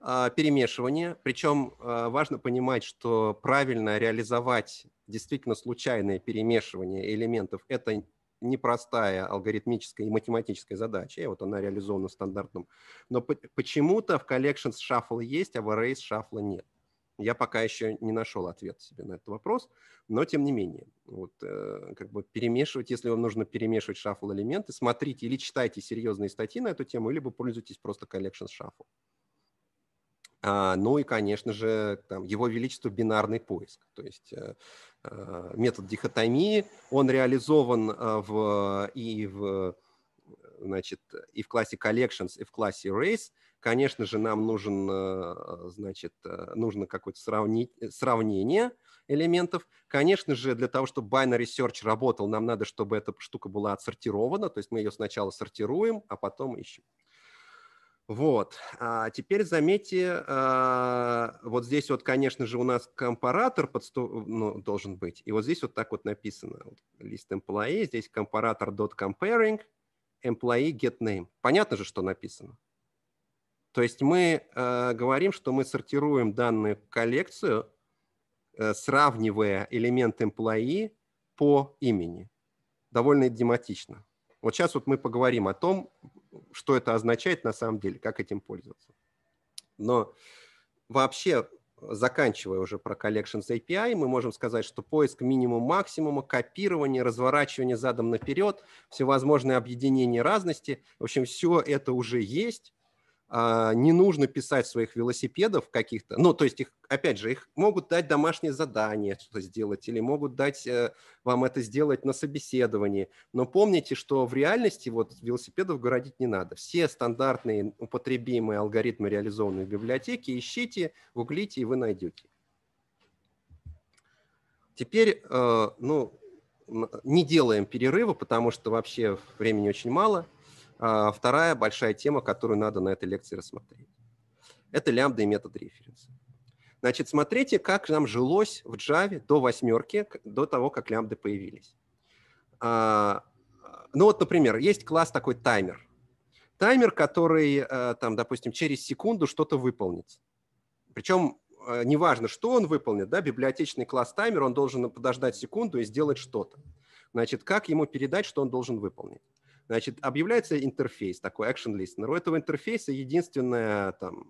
а, перемешивание. Причем важно понимать, что правильно реализовать действительно случайное перемешивание элементов – это непростая алгоритмическая и математическая задача, и вот она реализована стандартным. Но почему-то в collections шаффл есть, а в arrays шаффла нет. Я пока еще не нашел ответ себе на этот вопрос, но тем не менее, вот э, как бы перемешивать, если вам нужно перемешивать шаффл элементы, смотрите или читайте серьезные статьи на эту тему, либо пользуйтесь просто collection shuffle. А, ну и, конечно же, там, его величество бинарный поиск, то есть э, э, метод дихотомии, он реализован э, в, и в э, значит, и в классе collections, и в классе race конечно же, нам нужен, э, значит, э, нужно какое-то сравни... сравнение элементов. Конечно же, для того, чтобы binary search работал, нам надо, чтобы эта штука была отсортирована, то есть мы ее сначала сортируем, а потом ищем. Вот. А теперь заметьте, э, вот здесь вот, конечно же, у нас компаратор подсту... ну, должен быть. И вот здесь вот так вот написано. Вот, лист employee, здесь компаратор.comparing, employee get name. Понятно же, что написано. То есть мы э, говорим, что мы сортируем данную коллекцию, э, сравнивая элемент employee по имени. Довольно демотично. Вот сейчас вот мы поговорим о том, что это означает на самом деле, как этим пользоваться. Но вообще, заканчивая уже про Collections API, мы можем сказать, что поиск минимум-максимума, копирование, разворачивание задом наперед, всевозможные объединения разности, в общем, все это уже есть, а, не нужно писать своих велосипедов каких-то, ну, то есть их, опять же, их могут дать домашнее задание, что сделать, или могут дать э, вам это сделать на собеседовании, но помните, что в реальности вот велосипедов городить не надо. Все стандартные употребимые алгоритмы, реализованные в библиотеке, ищите, гуглите, и вы найдете. Теперь, э, ну, не делаем перерыва, потому что вообще времени очень мало – а вторая большая тема, которую надо на этой лекции рассмотреть. Это лямбда и метод референса. Значит, смотрите, как нам жилось в Java до восьмерки, до того, как лямбды появились. А, ну вот, например, есть класс такой таймер. Таймер, который, э, там, допустим, через секунду что-то выполнит. Причем э, неважно, что он выполнит, да, библиотечный класс таймер, он должен подождать секунду и сделать что-то. Значит, как ему передать, что он должен выполнить? Значит, объявляется интерфейс, такой action listener. У этого интерфейса единственный там,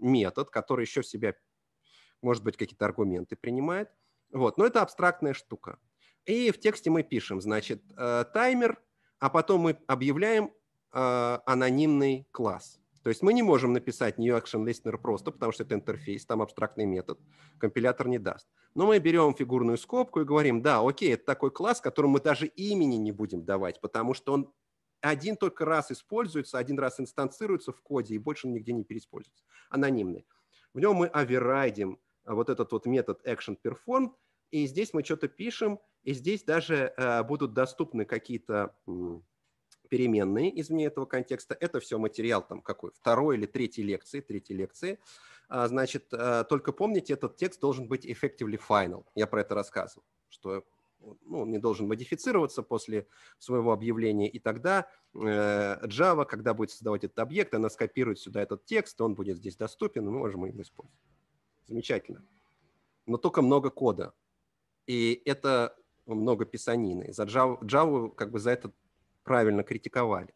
метод, который еще в себя, может быть, какие-то аргументы принимает. Вот. Но это абстрактная штука. И в тексте мы пишем, значит, э, таймер, а потом мы объявляем э, анонимный класс. То есть мы не можем написать New Action Listener просто, потому что это интерфейс, там абстрактный метод, компилятор не даст. Но мы берем фигурную скобку и говорим, да, окей, это такой класс, которому мы даже имени не будем давать, потому что он один только раз используется, один раз инстанцируется в коде и больше нигде не переиспользуется. Анонимный. В нем мы оверрайдим э, вот этот вот метод action perform, и здесь мы что-то пишем, и здесь даже э, будут доступны какие-то переменные извне этого контекста. Это все материал там какой, второй или третьей лекции, третьей лекции. А, значит, э, только помните, этот текст должен быть effectively final. Я про это рассказывал, что ну, он не должен модифицироваться после своего объявления, и тогда э, Java, когда будет создавать этот объект, она скопирует сюда этот текст, он будет здесь доступен, и мы можем его использовать. Замечательно. Но только много кода. И это много писанины. За Java, Java как бы за это правильно критиковали.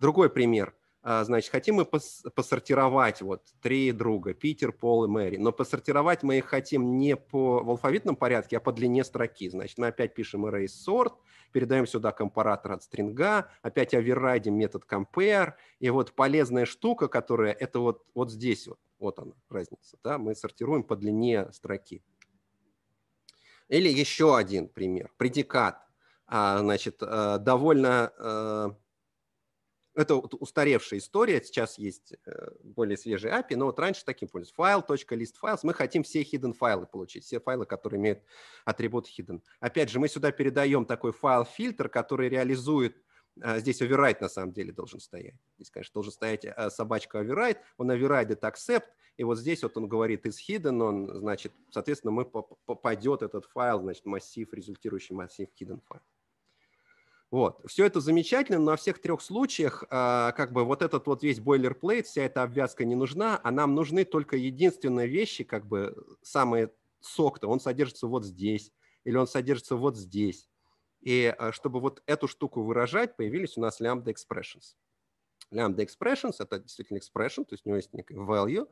Другой пример – а, значит, хотим мы пос посортировать вот три друга, Питер, Пол и Мэри, но посортировать мы их хотим не по, в алфавитном порядке, а по длине строки. Значит, мы опять пишем array sort, передаем сюда компаратор от стринга, опять оверрайдим метод compare, и вот полезная штука, которая, это вот, вот здесь вот, вот она разница, да, мы сортируем по длине строки. Или еще один пример, предикат, а, значит, э, довольно э, это устаревшая история, сейчас есть э, более свежие API, но вот раньше таким пользовались. Файл, точка, лист файлс. Мы хотим все hidden файлы получить, все файлы, которые имеют атрибут hidden. Опять же, мы сюда передаем такой файл-фильтр, который реализует а, Здесь override на самом деле должен стоять. Здесь, конечно, должен стоять а, собачка override. Он override accept. И вот здесь вот он говорит is hidden. Он, значит, соответственно, мы попадет этот файл, значит, массив, результирующий массив hidden файл. Вот. Все это замечательно, но на всех трех случаях э, как бы вот этот вот весь бойлерплейт, вся эта обвязка не нужна, а нам нужны только единственные вещи, как бы самые сок-то, он содержится вот здесь, или он содержится вот здесь. И э, чтобы вот эту штуку выражать, появились у нас лямбда expressions. Лямбда expressions – это действительно expression, то есть у него есть некий value,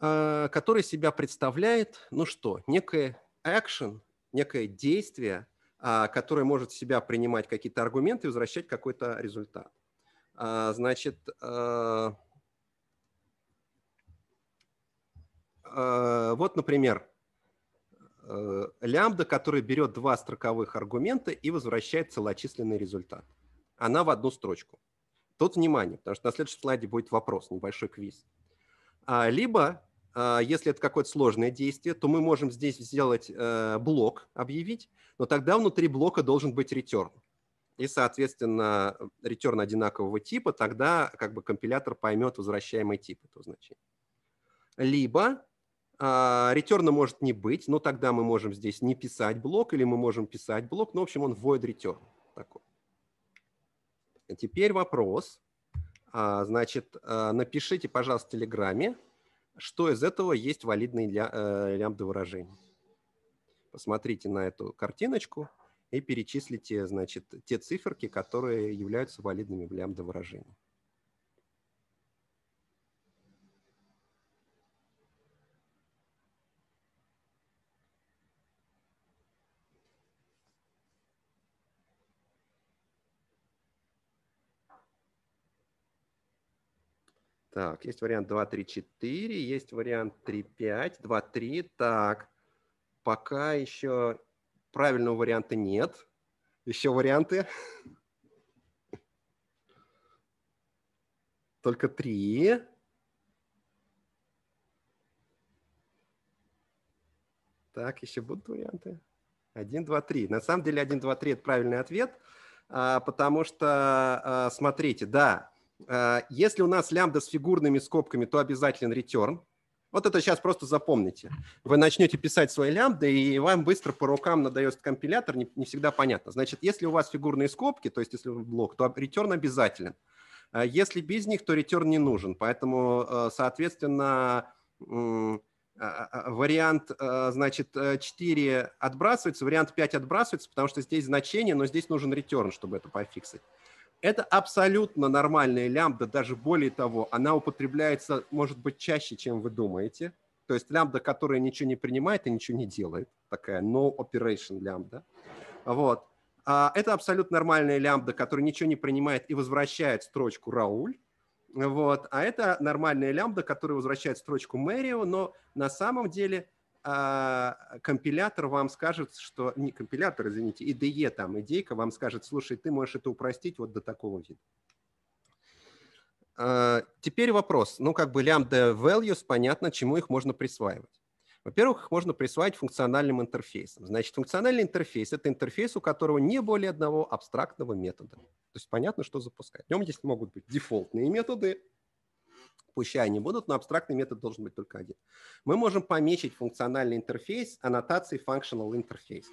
э, который себя представляет, ну что, некое action, некое действие – а, который может в себя принимать какие-то аргументы и возвращать какой-то результат. А, значит, а, вот, например, лямбда, которая берет два строковых аргумента и возвращает целочисленный результат. Она в одну строчку. Тут внимание, потому что на следующем слайде будет вопрос, небольшой квиз. Либо а, если это какое-то сложное действие, то мы можем здесь сделать э, блок, объявить, но тогда внутри блока должен быть return. И, соответственно, return одинакового типа, тогда как бы компилятор поймет возвращаемый тип этого значения. Либо Ретерна может не быть, но тогда мы можем здесь не писать блок, или мы можем писать блок, но, в общем, он void return. Такой. Теперь вопрос. А, значит, а, напишите, пожалуйста, в Телеграме, что из этого есть валидные ля, э, лямбда выражения. Посмотрите на эту картиночку и перечислите, значит, те циферки, которые являются валидными в лямбда выражении. Так, есть вариант 2, 3, 4, есть вариант 3, 5, 2, 3. Так, пока еще правильного варианта нет. Еще варианты? Только три. Так, еще будут варианты? один два три. На самом деле один два три это правильный ответ, а, потому что, а, смотрите, да, Э, если у нас лямбда с фигурными скобками, то обязательно return. Вот это сейчас просто запомните. Вы начнете писать свои лямбды, и вам быстро по рукам надает компилятор, не, не всегда понятно. Значит, если у вас фигурные скобки, то есть если блок, то return обязателен. Э, если без них, то return не нужен. Поэтому, э, соответственно, а, а, а, вариант, значит, 4 отбрасывается, вариант 5 отбрасывается, потому что здесь значение, но здесь нужен return, чтобы это пофиксить. Это абсолютно нормальная лямбда, даже более того, она употребляется, может быть, чаще, чем вы думаете. То есть лямбда, которая ничего не принимает и ничего не делает, такая no operation лямбда. Вот. А это абсолютно нормальная лямбда, которая ничего не принимает и возвращает строчку Рауль. Вот. А это нормальная лямбда, которая возвращает строчку Мэрио, но на самом деле а компилятор вам скажет, что... Не компилятор, извините, IDE там, идейка вам скажет, слушай, ты можешь это упростить вот до такого вида. А, теперь вопрос. Ну, как бы лямбда values, понятно, чему их можно присваивать. Во-первых, их можно присваивать функциональным интерфейсом. Значит, функциональный интерфейс – это интерфейс, у которого не более одного абстрактного метода. То есть понятно, что запускать. В нем здесь могут быть дефолтные методы, пущай они будут, но абстрактный метод должен быть только один. Мы можем помечить функциональный интерфейс аннотацией functional interface.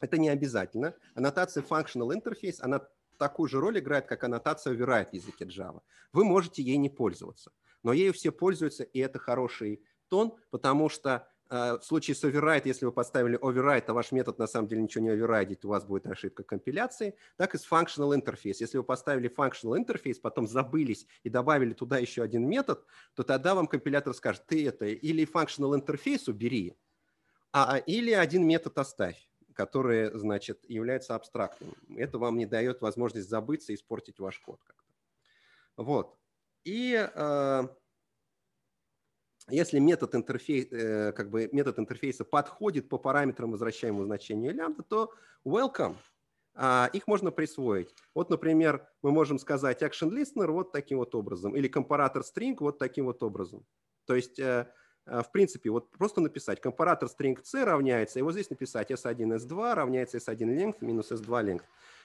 Это не обязательно. Аннотация functional interface, она такую же роль играет, как аннотация override в языке Java. Вы можете ей не пользоваться, но ею все пользуются, и это хороший тон, потому что а, в случае с override, если вы поставили override, то ваш метод на самом деле ничего не оверрайдит, у вас будет ошибка компиляции, так и с functional interface. Если вы поставили functional interface, потом забылись и добавили туда еще один метод, то тогда вам компилятор скажет, ты это или functional interface убери, а, а или один метод оставь который, значит, является абстрактным. Это вам не дает возможность забыться и испортить ваш код как-то. Вот. И э, если метод, интерфейс, э, как бы метод интерфейса подходит по параметрам возвращаемого значения лямбда, то welcome. А, их можно присвоить. Вот, например, мы можем сказать action listener вот таким вот образом или компаратор string вот таким вот образом. То есть, э, э, в принципе, вот просто написать компаратор string c равняется, и вот здесь написать s1, s2 равняется s1 length минус s2 length.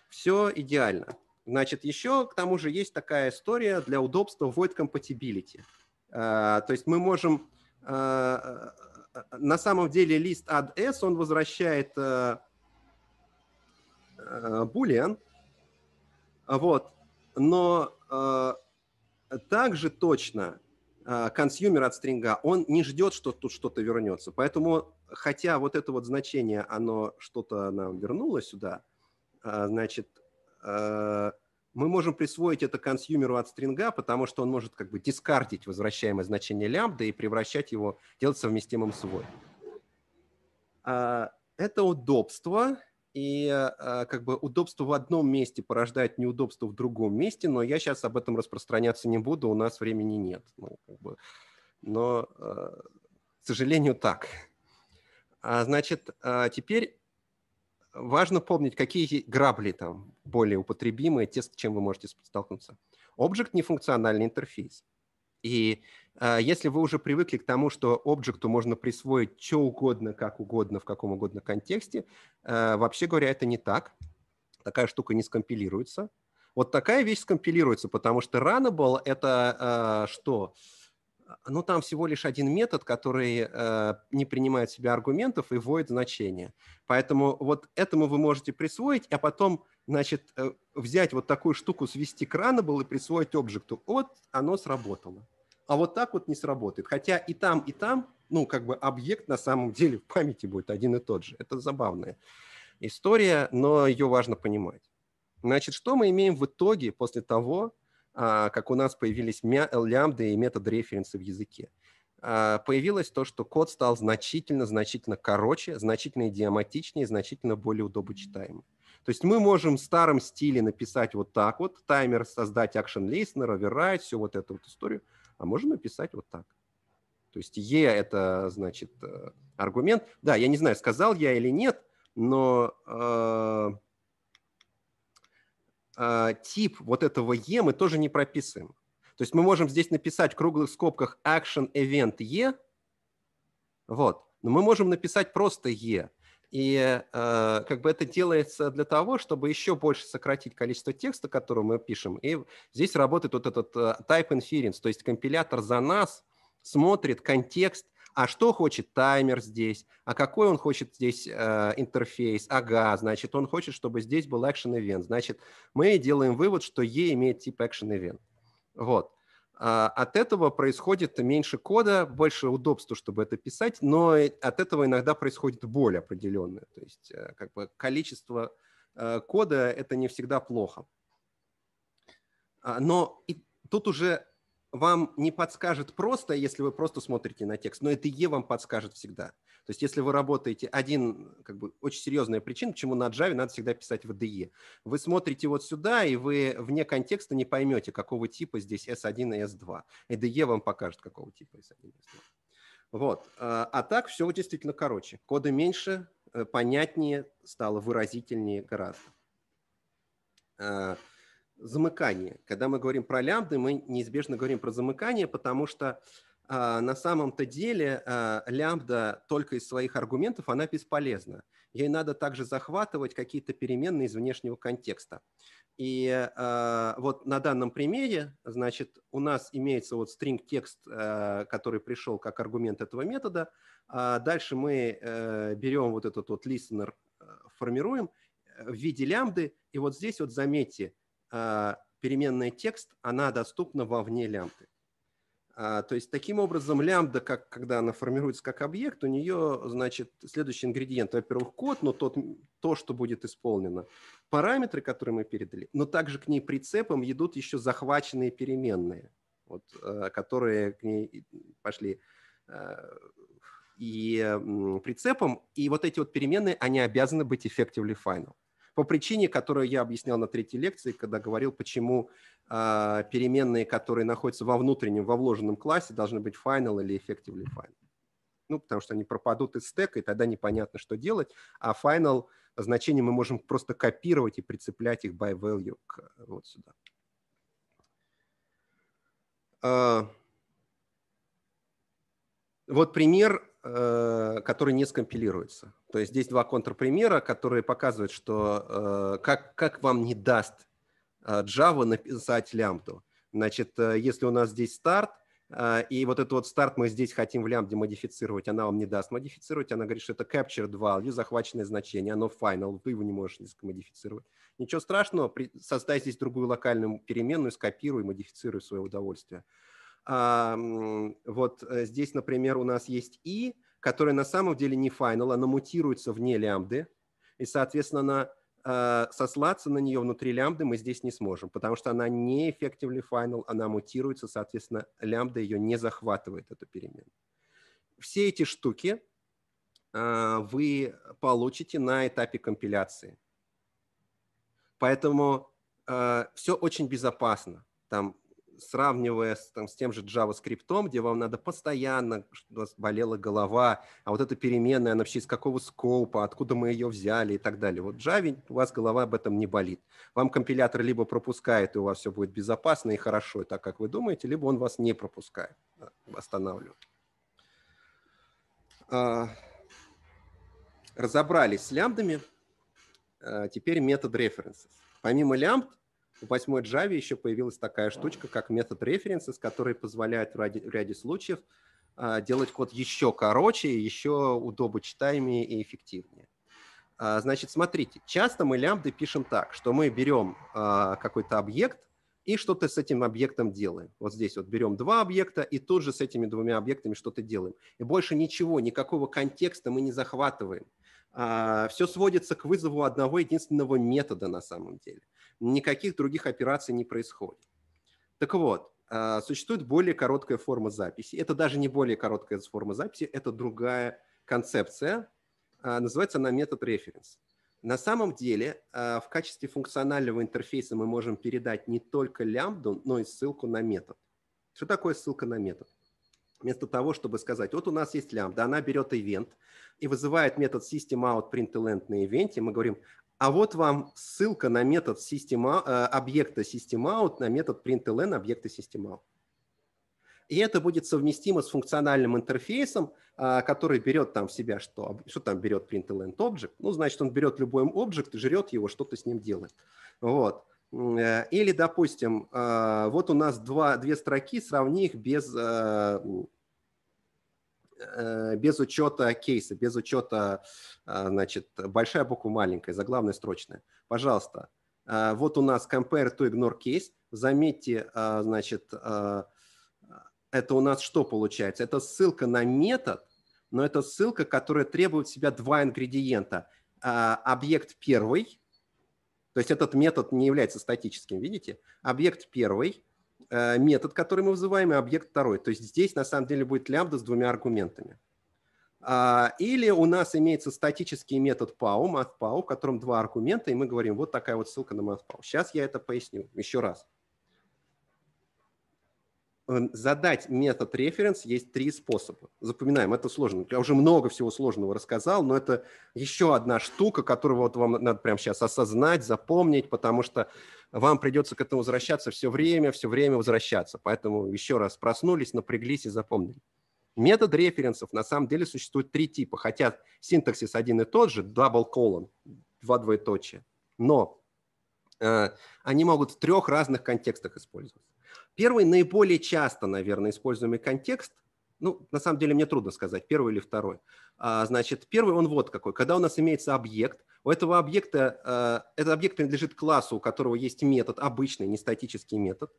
Все идеально. Значит, еще к тому же есть такая история для удобства void compatibility. А, то есть мы можем... А, а, на самом деле лист s он возвращает boolean, вот, но также точно консюмер от стринга, он не ждет, что тут что-то вернется. Поэтому, хотя вот это вот значение, оно что-то нам вернуло сюда, значит, мы можем присвоить это консюмеру от стринга, потому что он может как бы дискардить возвращаемое значение лямбда и превращать его, делать совместимым свой. А, это удобство, и а, а, как бы удобство в одном месте порождает неудобство в другом месте, но я сейчас об этом распространяться не буду, у нас времени нет. Ну, как бы, но, к сожалению, так. Значит, теперь важно помнить, какие грабли там более употребимые, те, с чем вы можете столкнуться. Объект – нефункциональный интерфейс. И э, если вы уже привыкли к тому, что объекту можно присвоить что угодно, как угодно, в каком угодно контексте, э, вообще говоря, это не так. Такая штука не скомпилируется. Вот такая вещь скомпилируется, потому что runnable – это э, что? Э, но там всего лишь один метод, который э, не принимает в себя аргументов и вводит значение. Поэтому вот этому вы можете присвоить, а потом, значит, э, взять вот такую штуку, свести к был и присвоить объекту. Вот оно сработало. А вот так вот не сработает. Хотя и там, и там, ну, как бы объект на самом деле в памяти будет один и тот же. Это забавная история, но ее важно понимать. Значит, что мы имеем в итоге после того, а, как у нас появились лямбды и метод-референсы в языке. А, появилось то, что код стал значительно-значительно короче, значительно идиоматичнее, значительно более удобочитаемым. То есть мы можем в старом стиле написать вот так вот, таймер, создать action listener, override, всю вот эту вот историю, а можем написать вот так. То есть E – это, значит, э, аргумент. Да, я не знаю, сказал я или нет, но э, а, тип вот этого E мы тоже не прописываем. То есть мы можем здесь написать в круглых скобках action event E, вот, но мы можем написать просто E. И э, как бы это делается для того, чтобы еще больше сократить количество текста, которое мы пишем. И здесь работает вот этот а, type inference, то есть компилятор за нас смотрит контекст а что хочет таймер здесь, а какой он хочет здесь э, интерфейс, ага, значит, он хочет, чтобы здесь был action event, значит, мы делаем вывод, что E имеет тип action event. Вот. А, от этого происходит меньше кода, больше удобства, чтобы это писать, но от этого иногда происходит боль определенная. То есть э, как бы количество э, кода – это не всегда плохо. А, но и тут уже вам не подскажет просто, если вы просто смотрите на текст, но это Е вам подскажет всегда. То есть если вы работаете, один, как бы, очень серьезная причина, почему на Java надо всегда писать в DE. Вы смотрите вот сюда, и вы вне контекста не поймете, какого типа здесь S1 и S2. И DE вам покажет, какого типа S1 и S2. Вот. А, а так все действительно короче. коды меньше, э, понятнее стало, выразительнее гораздо. А, замыкание. Когда мы говорим про лямбды, мы неизбежно говорим про замыкание, потому что э, на самом-то деле э, лямбда только из своих аргументов, она бесполезна. Ей надо также захватывать какие-то переменные из внешнего контекста. И э, вот на данном примере, значит, у нас имеется вот стринг-текст, э, который пришел как аргумент этого метода. А дальше мы э, берем вот этот вот listener, э, формируем э, в виде лямбды. И вот здесь вот заметьте, Э, переменная текст, она доступна вовне лямбды. А, то есть таким образом лямбда, как, когда она формируется как объект, у нее, значит, следующий ингредиент, во-первых, код, но тот, то, что будет исполнено, параметры, которые мы передали, но также к ней прицепом идут еще захваченные переменные, вот, э, которые к ней пошли э, и прицепом, и вот эти вот переменные, они обязаны быть effectively final по причине, которую я объяснял на третьей лекции, когда говорил, почему э, переменные, которые находятся во внутреннем, во вложенном классе, должны быть final или effectively final. Ну, потому что они пропадут из стека, и тогда непонятно, что делать. А final значение мы можем просто копировать и прицеплять их by value к, вот сюда. А, вот пример Э, который не скомпилируется. То есть здесь два контрпримера, которые показывают, что э, как, как вам не даст э, Java написать лямбду. Значит, если у нас здесь старт, и вот этот вот старт мы здесь хотим в лямбде модифицировать, она вам не даст модифицировать, она говорит, что это captured value, захваченное значение, оно final, ты его не можешь скомодифицировать. Ничего страшного, создай здесь другую локальную переменную, скопируй, модифицируй в свое удовольствие. А, вот э, здесь, например, у нас есть и, которая на самом деле не final, она мутируется вне лямбды, и, соответственно, на, э, сослаться на нее внутри лямбды мы здесь не сможем, потому что она не effectively final, она мутируется, соответственно, лямбда ее не захватывает, эту переменную. Все эти штуки а, вы получите на этапе компиляции. Поэтому э, все очень безопасно. Там сравнивая с, там, с тем же JavaScript, где вам надо постоянно, что у вас болела голова, а вот эта переменная, она вообще из какого скопа, откуда мы ее взяли и так далее. Вот Java у вас голова об этом не болит. Вам компилятор либо пропускает, и у вас все будет безопасно и хорошо, так как вы думаете, либо он вас не пропускает, а, останавливает. А, разобрались с лямбдами. А, теперь метод references. Помимо лямбд, в восьмой Java еще появилась такая штучка, как метод references, который позволяет в ряде, в ряде случаев а, делать код еще короче, еще удобочитаемее и эффективнее. А, значит, смотрите, часто мы лямбды пишем так, что мы берем а, какой-то объект и что-то с этим объектом делаем. Вот здесь вот берем два объекта и тут же с этими двумя объектами что-то делаем. И больше ничего, никакого контекста мы не захватываем. А, Все сводится к вызову одного единственного метода на самом деле никаких других операций не происходит. Так вот, а, существует более короткая форма записи. Это даже не более короткая форма записи, это другая концепция. А, называется она метод референс. На самом деле, а, в качестве функционального интерфейса мы можем передать не только лямбду, но и ссылку на метод. Что такое ссылка на метод? Вместо того, чтобы сказать, вот у нас есть лямбда, она берет ивент и вызывает метод system out на ивенте, мы говорим, а вот вам ссылка на метод система, э, объекта SystemOut, на метод println объекта SystemOut. И это будет совместимо с функциональным интерфейсом, э, который берет там в себя, что, что там берет println object. Ну, значит, он берет любой объект жрет его, что-то с ним делает. Вот. Э, или, допустим, вот у нас два, две строки, сравни их без Э, без учета кейса, без учета, э, значит, большая буква маленькая, заглавная строчная. Пожалуйста, э, вот у нас compare to ignore case. Заметьте, значит, это у нас что получается? Это ссылка на метод, но это ссылка, которая требует в себя два ингредиента. Объект первый, то есть этот метод не является статическим, видите? Объект первый, Э, метод, который мы вызываем, и объект второй. То есть здесь на самом деле будет лямбда с двумя аргументами. А, или у нас имеется статический метод PAU, MathPAU, в котором два аргумента, и мы говорим, вот такая вот ссылка на MathPAU. Сейчас я это поясню еще раз задать метод референс есть три способа. Запоминаем, это сложно. Я уже много всего сложного рассказал, но это еще одна штука, которую вот вам надо прямо сейчас осознать, запомнить, потому что вам придется к этому возвращаться все время, все время возвращаться. Поэтому еще раз проснулись, напряглись и запомнили. Метод референсов на самом деле существует три типа, хотя синтаксис один и тот же, double colon, два двоеточия, но э, они могут в трех разных контекстах использоваться. Первый наиболее часто, наверное, используемый контекст, ну, на самом деле мне трудно сказать, первый или второй. А, значит, первый он вот какой. Когда у нас имеется объект, у этого объекта, э, этот объект принадлежит классу, у которого есть метод, обычный, не статический метод.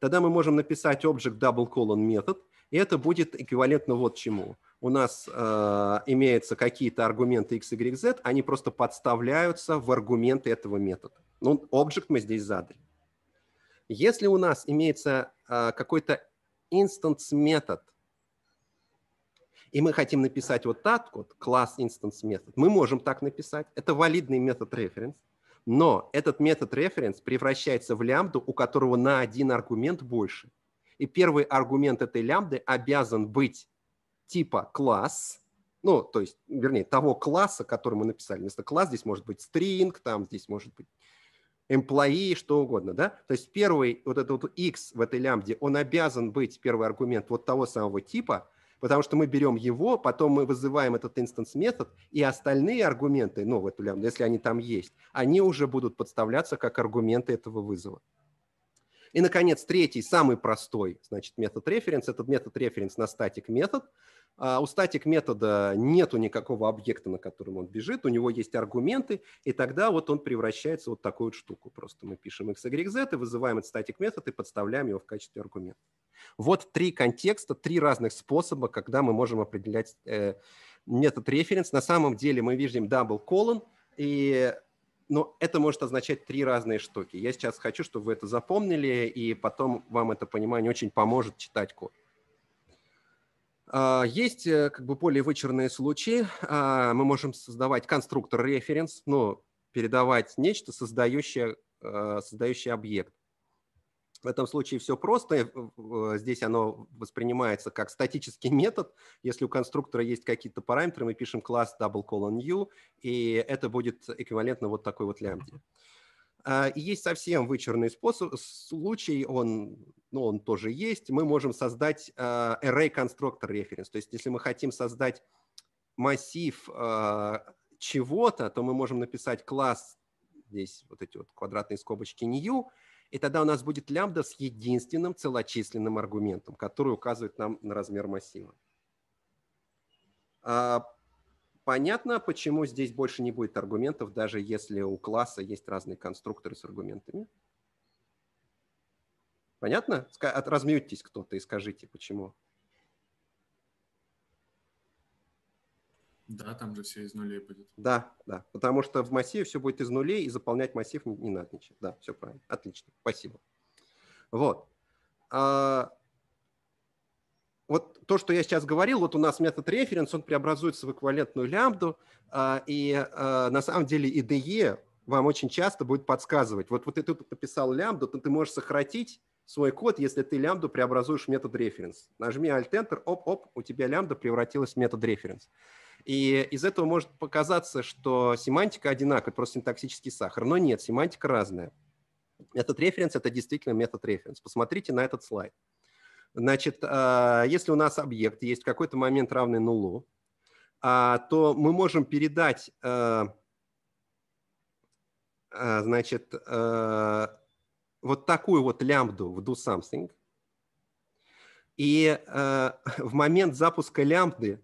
Тогда мы можем написать object double colon метод, и это будет эквивалентно вот чему. У нас э, имеются какие-то аргументы x, y, z, они просто подставляются в аргументы этого метода. Ну, object мы здесь задали. Если у нас имеется а, какой-то instance метод, и мы хотим написать вот так вот, класс instance метод, мы можем так написать. Это валидный метод reference, Но этот метод reference превращается в лямбду, у которого на один аргумент больше. И первый аргумент этой лямбды обязан быть типа класс, ну, то есть, вернее, того класса, который мы написали. Вместо класс здесь может быть string, там здесь может быть employee, что угодно, да? То есть первый вот этот вот x в этой лямбде, он обязан быть первый аргумент вот того самого типа, потому что мы берем его, потом мы вызываем этот instance метод, и остальные аргументы, ну, в эту лямбду, если они там есть, они уже будут подставляться как аргументы этого вызова. И, наконец, третий, самый простой, значит, метод референс. Этот метод референс на статик метод. А, у статик метода нету никакого объекта, на котором он бежит, у него есть аргументы, и тогда вот он превращается в вот такую вот штуку. Просто мы пишем x, y, z и вызываем этот статик метод и подставляем его в качестве аргумента. Вот три контекста, три разных способа, когда мы можем определять э, метод референс. На самом деле мы видим double colon, и но это может означать три разные штуки. Я сейчас хочу, чтобы вы это запомнили, и потом вам это понимание очень поможет читать код. А, есть э, как бы более вычурные случаи. А, мы можем создавать конструктор референс, ну, передавать нечто, создающее, э, создающее объект. В этом случае все просто. Э, э, здесь оно воспринимается как статический метод. Если у конструктора есть какие-то параметры, мы пишем класс double colon new и это будет эквивалентно вот такой вот лямбде. А, и есть совсем вычурный способ, случай, он, ну, он тоже есть. Мы можем создать а, array constructor reference. То есть если мы хотим создать массив а, чего-то, то мы можем написать класс, здесь вот эти вот квадратные скобочки new, и тогда у нас будет лямбда с единственным целочисленным аргументом, который указывает нам на размер массива. А, понятно, почему здесь больше не будет аргументов, даже если у класса есть разные конструкторы с аргументами. Понятно? Размьютесь кто-то и скажите, почему. Да, там же все из нулей будет. Да, да, потому что в массиве все будет из нулей, и заполнять массив не, не надо ничего. Да, все правильно. Отлично, спасибо. Вот. А, вот то, что я сейчас говорил, вот у нас метод референс, он преобразуется в эквивалентную лямбду, а, и а, на самом деле IDE вам очень часто будет подсказывать. Вот, вот ты тут написал лямбду, то ты можешь сократить свой код, если ты лямбду преобразуешь в метод референс. Нажми Alt Enter, оп-оп, у тебя лямбда превратилась в метод референс. И из этого может показаться, что семантика одинаковая, просто синтаксический сахар. Но нет, семантика разная. Этот референс – это действительно метод-референс. Посмотрите на этот слайд. Значит, а, если у нас объект есть в какой-то момент равный нулу, а, то мы можем передать а, значит, вот такую вот лямбду в do something. И в момент запуска лямбды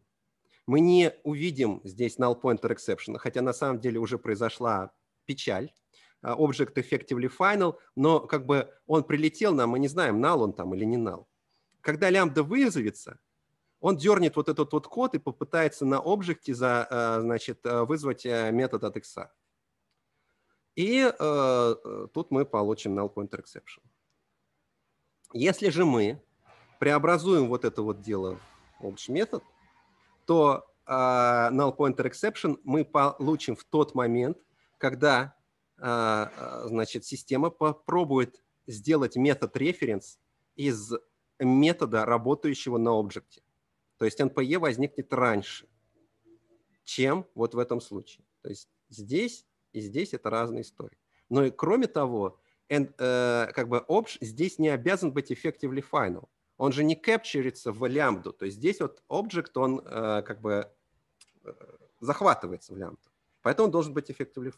мы не увидим здесь null pointer exception, хотя на самом деле уже произошла печаль. А, object effectively final, но как бы он прилетел нам, мы не знаем, null он там или не null. Когда лямбда вызовется, он дернет вот этот вот код и попытается на объекте за, а, значит, а, вызвать э, метод от x. И э, э, тут мы получим null pointer exception. Если же мы преобразуем вот это вот дело в obj метод, то uh, null pointer exception мы получим в тот момент, когда uh, значит, система попробует сделать метод референс из метода, работающего на объекте. То есть NPE возникнет раньше, чем вот в этом случае. То есть здесь и здесь это разные истории. Но и кроме того, and, э, как бы обж здесь не обязан быть effectively final он же не кэпчерится в лямбду. То есть здесь вот объект он э, как бы э, захватывается в лямбду. Поэтому он должен быть effectively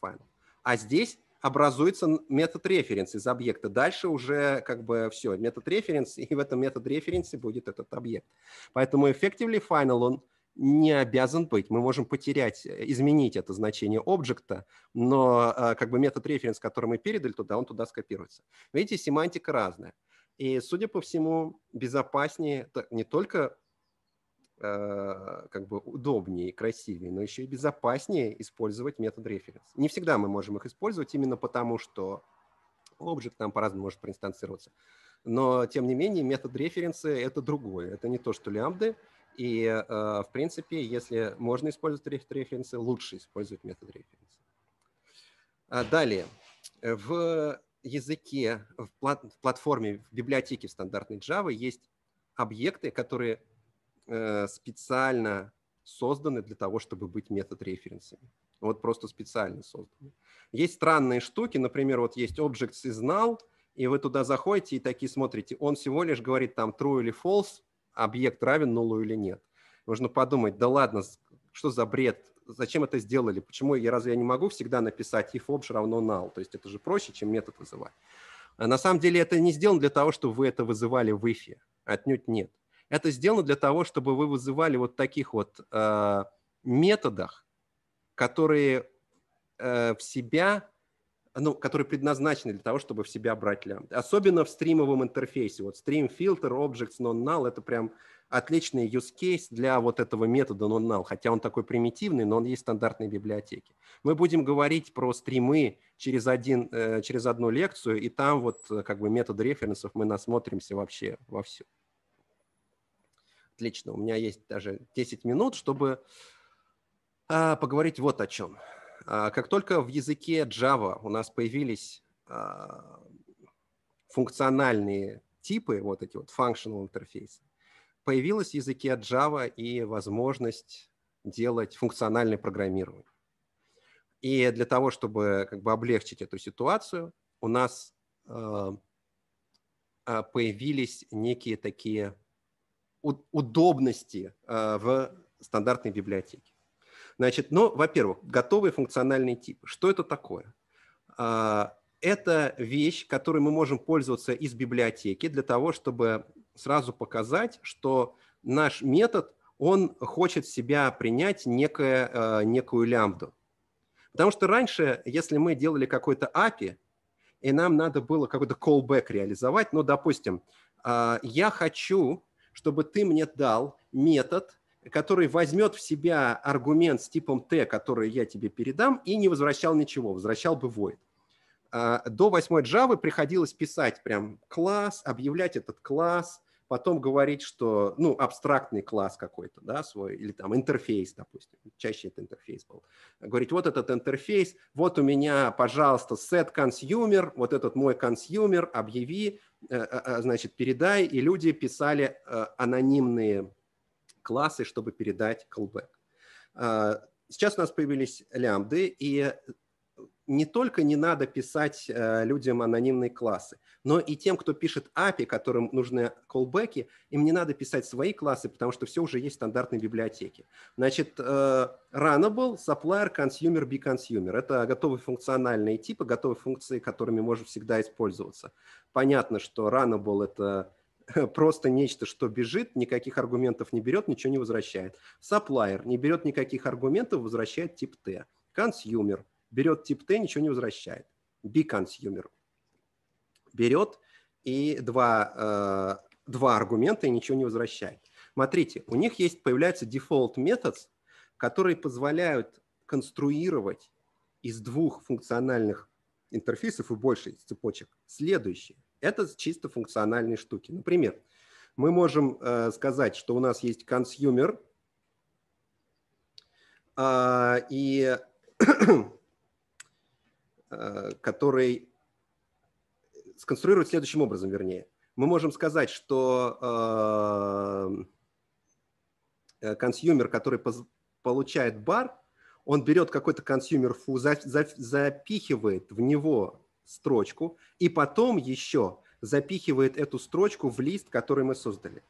А здесь образуется метод референс из объекта. Дальше уже как бы все, метод референс, и в этом метод референсе будет этот объект. Поэтому effectively final он не обязан быть. Мы можем потерять, э, изменить это значение объекта, но э, как бы метод референс, который мы передали туда, он туда скопируется. Видите, семантика разная. И, судя по всему, безопаснее не только э, как бы удобнее и красивее, но еще и безопаснее использовать метод референс. Не всегда мы можем их использовать именно потому, что объект нам по-разному может проинстанцироваться. Но, тем не менее, метод референса – это другое. Это не то, что лямбды. И, э, в принципе, если можно использовать референсы, лучше использовать метод референса. А далее. В языке, в, платформе, в библиотеке стандартной Java есть объекты, которые э, специально созданы для того, чтобы быть метод-референсами. Вот просто специально созданы. Есть странные штуки, например, вот есть Object is null, и вы туда заходите и такие смотрите, он всего лишь говорит там true или false, объект равен нулу или нет. Нужно подумать, да ладно, что за бред, зачем это сделали, почему я разве я не могу всегда написать if обж равно null, то есть это же проще, чем метод вызывать. А на самом деле это не сделано для того, чтобы вы это вызывали в if, отнюдь нет. Это сделано для того, чтобы вы вызывали вот таких вот э, методах, которые э, в себя ну, которые предназначены для того, чтобы в себя брать лямбды. Особенно в стримовом интерфейсе. Вот stream filter objects, non-null – это прям отличный use case для вот этого метода NoNull, хотя он такой примитивный, но он есть в стандартной библиотеке. Мы будем говорить про стримы через, один, э, через одну лекцию, и там вот э, как бы метод референсов мы насмотримся вообще вовсю. Отлично, у меня есть даже 10 минут, чтобы а, поговорить вот о чем. А, как только в языке Java у нас появились а, функциональные типы, вот эти вот functional interface появилась в языке Java и возможность делать функциональное программирование. И для того, чтобы как бы облегчить эту ситуацию, у нас э, э появились некие такие удобности э, в стандартной библиотеке. Значит, ну, во-первых, готовые функциональные типы. Что это такое? Э, это вещь, которой мы можем пользоваться из библиотеки для того, чтобы сразу показать, что наш метод, он хочет себя принять некое, э, некую лямбду. Потому что раньше, если мы делали какой-то API, и нам надо было какой-то callback реализовать, ну, допустим, э, я хочу, чтобы ты мне дал метод, который возьмет в себя аргумент с типом T, который я тебе передам, и не возвращал ничего, возвращал бы void. Э, до 8 Java приходилось писать прям класс, объявлять этот класс, потом говорить, что, ну, абстрактный класс какой-то, да, свой, или там интерфейс, допустим, чаще это интерфейс был, говорить, вот этот интерфейс, вот у меня, пожалуйста, set consumer, вот этот мой consumer, объяви, э, э, э, значит, передай, и люди писали анонимные классы, чтобы передать callback. Сейчас у нас появились лямбды, и не только не надо писать э, людям анонимные классы, но и тем, кто пишет API, которым нужны колбеки, им не надо писать свои классы, потому что все уже есть в стандартной библиотеке. Значит, э, Runnable, Supplier, Consumer, Be Consumer. Это готовые функциональные типы, готовые функции, которыми можно всегда использоваться. Понятно, что Runnable – это э, просто нечто, что бежит, никаких аргументов не берет, ничего не возвращает. Supplier не берет никаких аргументов, возвращает тип T. Consumer – берет тип Т, ничего не возвращает. B-consumer берет и два, э, два аргумента и ничего не возвращает. Смотрите, у них есть, появляются default methods, которые позволяют конструировать из двух функциональных интерфейсов и больше из цепочек следующие. Это чисто функциональные штуки. Например, мы можем э, сказать, что у нас есть consumer, э, и Э, который сконструирует следующим образом, вернее. Мы можем сказать, что э, э, консюмер, который получает бар, он берет какой-то консюмер фу, за, за, запихивает в него строчку и потом еще запихивает эту строчку в лист, который мы создали.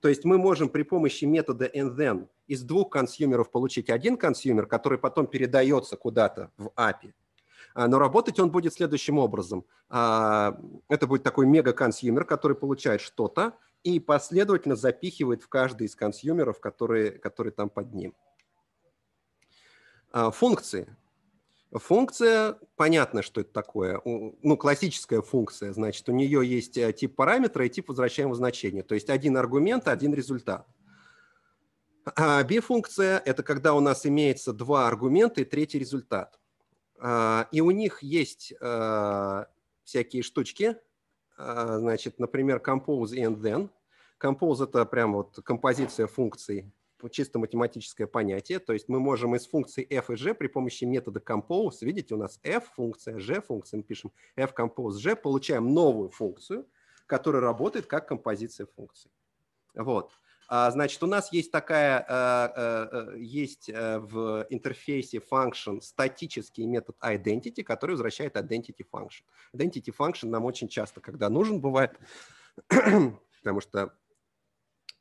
То есть мы можем при помощи метода and then из двух консюмеров получить один консюмер, который потом передается куда-то в API – а, но работать он будет следующим образом. А, это будет такой мега-консюмер, который получает что-то и последовательно запихивает в каждый из консюмеров, которые, которые там под ним. А, функции. Функция, понятно, что это такое. Ну, классическая функция, значит, у нее есть э, тип параметра и тип возвращаемого значения. То есть один аргумент, один результат. А B-функция – это когда у нас имеется два аргумента и третий результат. А, и у них есть а, всякие штучки, а, значит, например, compose and then. Compose – это прям вот композиция функций, чисто математическое понятие. То есть мы можем из функций f и g при помощи метода compose, видите, у нас f функция, g функция, мы пишем f compose g, получаем новую функцию, которая работает как композиция функций. Вот. А, значит, у нас есть такая, а, а, э, есть э, в интерфейсе function статический метод identity, который возвращает identity function. Identity function нам очень часто, когда нужен, бывает, потому что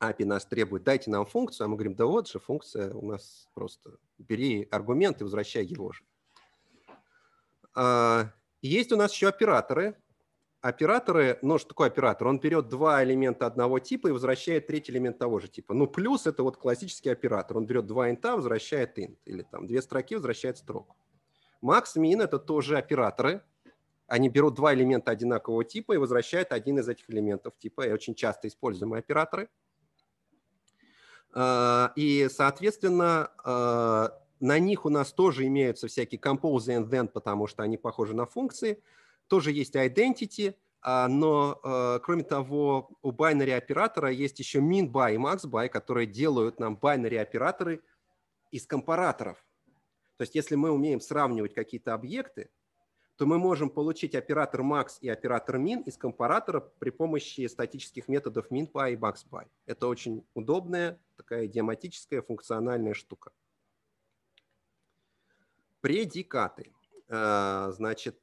API нас требует, дайте нам функцию, а мы говорим, да вот же функция у нас просто, бери аргумент и возвращай его же. Есть у нас еще операторы, операторы, ну что такое оператор? Он берет два элемента одного типа и возвращает третий элемент того же типа. Ну плюс это вот классический оператор. Он берет два инта, возвращает int. Или там две строки, возвращает строку. Макс, мин – это тоже операторы. Они берут два элемента одинакового типа и возвращают один из этих элементов типа. И очень часто используемые операторы. А, и, соответственно, а, на них у нас тоже имеются всякие compose and then, потому что они похожи на функции – тоже есть identity, а, но, а, кроме того, у binary оператора есть еще min by и max by, которые делают нам binary операторы из компараторов. То есть если мы умеем сравнивать какие-то объекты, то мы можем получить оператор max и оператор min из компаратора при помощи статических методов min minpy и max maxpy. Это очень удобная, такая идиоматическая, функциональная штука. Предикаты. А, значит,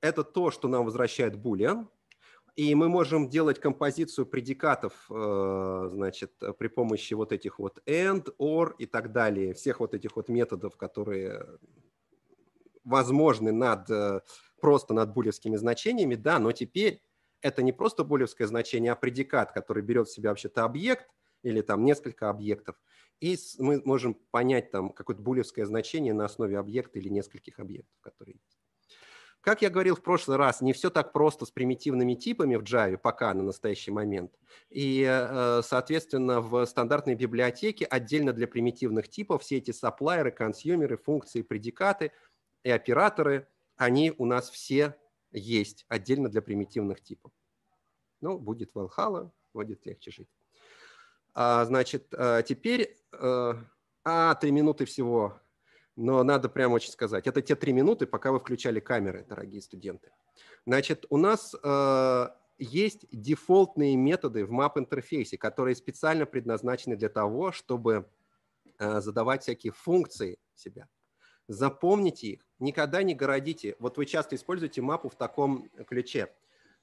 это то, что нам возвращает Boolean, и мы можем делать композицию предикатов, э, значит, при помощи вот этих вот and, or и так далее, всех вот этих вот методов, которые возможны над, э, просто над булевскими значениями, да, но теперь это не просто булевское значение, а предикат, который берет в себя вообще-то объект или там несколько объектов, и мы можем понять там какое-то булевское значение на основе объекта или нескольких объектов, которые есть. Как я говорил в прошлый раз, не все так просто с примитивными типами в Java пока на настоящий момент. И, э, соответственно, в стандартной библиотеке отдельно для примитивных типов все эти сапплайеры, консюмеры, функции, предикаты и операторы, они у нас все есть отдельно для примитивных типов. Ну, будет Valhalla, будет легче жить. А, значит, э, теперь... Э, а, три минуты всего но надо прямо очень сказать. Это те три минуты, пока вы включали камеры, дорогие студенты. Значит, у нас э, есть дефолтные методы в map интерфейсе которые специально предназначены для того, чтобы э, задавать всякие функции себя. Запомните их, никогда не городите. Вот вы часто используете мапу в таком ключе.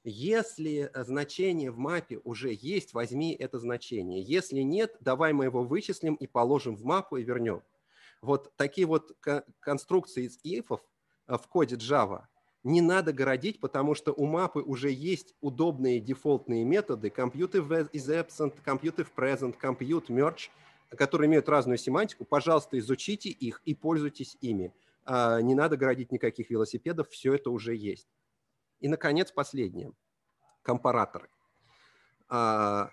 Если значение в мапе уже есть, возьми это значение. Если нет, давай мы его вычислим и положим в мапу и вернем. Вот такие вот конструкции из ифов э, в коде Java не надо городить, потому что у мапы уже есть удобные дефолтные методы compute is absent, compute present, compute merge, которые имеют разную семантику. Пожалуйста, изучите их и пользуйтесь ими. А, не надо городить никаких велосипедов, все это уже есть. И, наконец, последнее. Компараторы. А,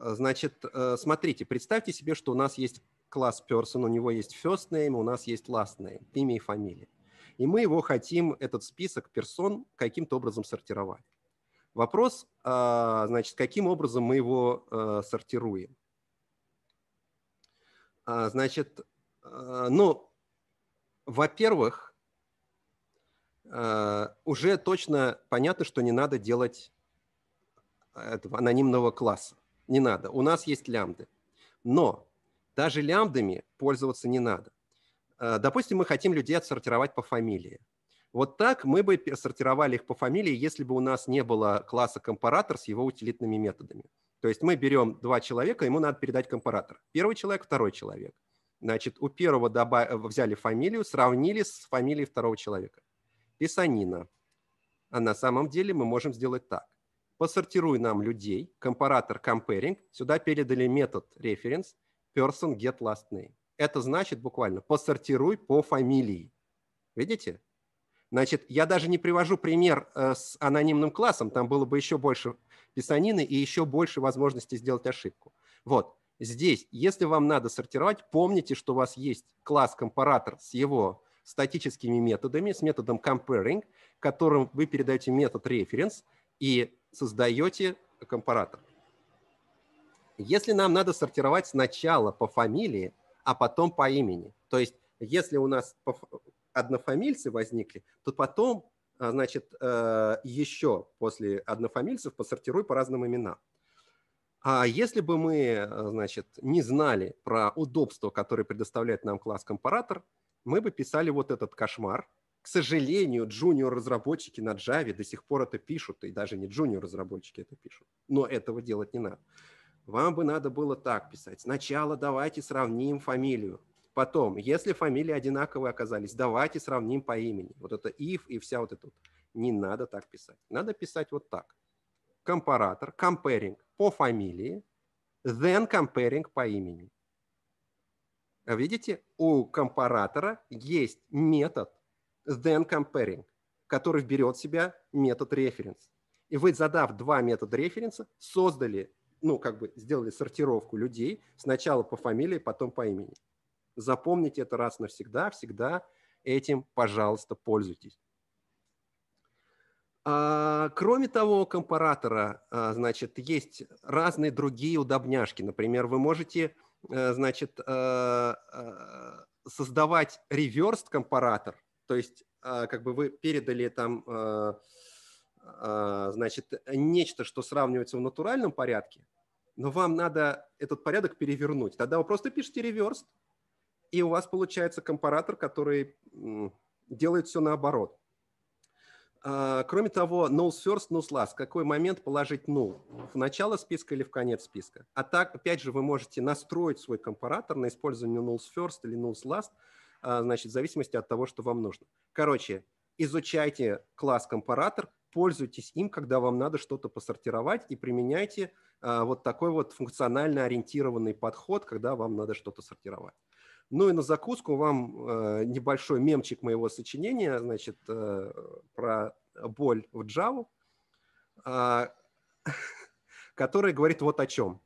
значит, э, смотрите, представьте себе, что у нас есть класс person, у него есть first name, у нас есть last name, имя и фамилия. И мы его хотим, этот список персон, каким-то образом сортировать. Вопрос, а, значит, каким образом мы его э, сортируем? А, значит, а, ну, во-первых, уже точно понятно, что не надо делать этого анонимного класса. Не надо. У нас есть лямды. Но даже лямбдами пользоваться не надо. Э, допустим, мы хотим людей отсортировать по фамилии. Вот так мы бы сортировали их по фамилии, если бы у нас не было класса компаратор с его утилитными методами. То есть мы берем два человека, ему надо передать компаратор. Первый человек, второй человек. Значит, у первого добав... Э, взяли фамилию, сравнили с фамилией второго человека. Писанина. А на самом деле мы можем сделать так. Посортируй нам людей, компаратор comparing, сюда передали метод reference, person get last name. Это значит буквально посортируй по фамилии. Видите? Значит, я даже не привожу пример э, с анонимным классом, там было бы еще больше писанины и еще больше возможностей сделать ошибку. Вот, здесь, если вам надо сортировать, помните, что у вас есть класс-компаратор с его статическими методами, с методом comparing, которым вы передаете метод reference и создаете компаратор. Если нам надо сортировать сначала по фамилии, а потом по имени, то есть если у нас однофамильцы возникли, то потом, а, значит, э, еще после однофамильцев посортируй по разным именам. А если бы мы, а, значит, не знали про удобство, которое предоставляет нам класс-компаратор, мы бы писали вот этот кошмар. К сожалению, джуниор-разработчики на Java до сих пор это пишут, и даже не джуниор-разработчики это пишут. Но этого делать не надо. Вам бы надо было так писать. Сначала давайте сравним фамилию. Потом, если фамилии одинаковые оказались, давайте сравним по имени. Вот это if и вся вот эта. Вот. Не надо так писать. Надо писать вот так. Компаратор, comparing по фамилии, then comparing по имени. А видите, у компаратора есть метод then comparing, который берет в себя метод референс. И вы, задав два метода референса, создали ну, как бы сделали сортировку людей сначала по фамилии, потом по имени. Запомните это раз навсегда, всегда этим, пожалуйста, пользуйтесь. А, кроме того, компаратора, а, значит, есть разные другие удобняшки. Например, вы можете, э, а, значит, создавать реверст компаратор, то есть а, как бы вы передали там а, а, значит, нечто, что сравнивается в натуральном порядке, но вам надо этот порядок перевернуть. Тогда вы просто пишете реверс, и у вас получается компаратор, который делает все наоборот. А, кроме того, null first, null last. какой момент положить null? «ну»? В начало списка или в конец списка? А так, опять же, вы можете настроить свой компаратор на использование null first или null last, а, значит, в зависимости от того, что вам нужно. Короче, изучайте класс компаратор, пользуйтесь им, когда вам надо что-то посортировать, и применяйте а, вот такой вот функционально ориентированный подход, когда вам надо что-то сортировать. Ну и на закуску вам э, небольшой мемчик моего сочинения, значит, э, про боль в Java, э, который говорит вот о чем.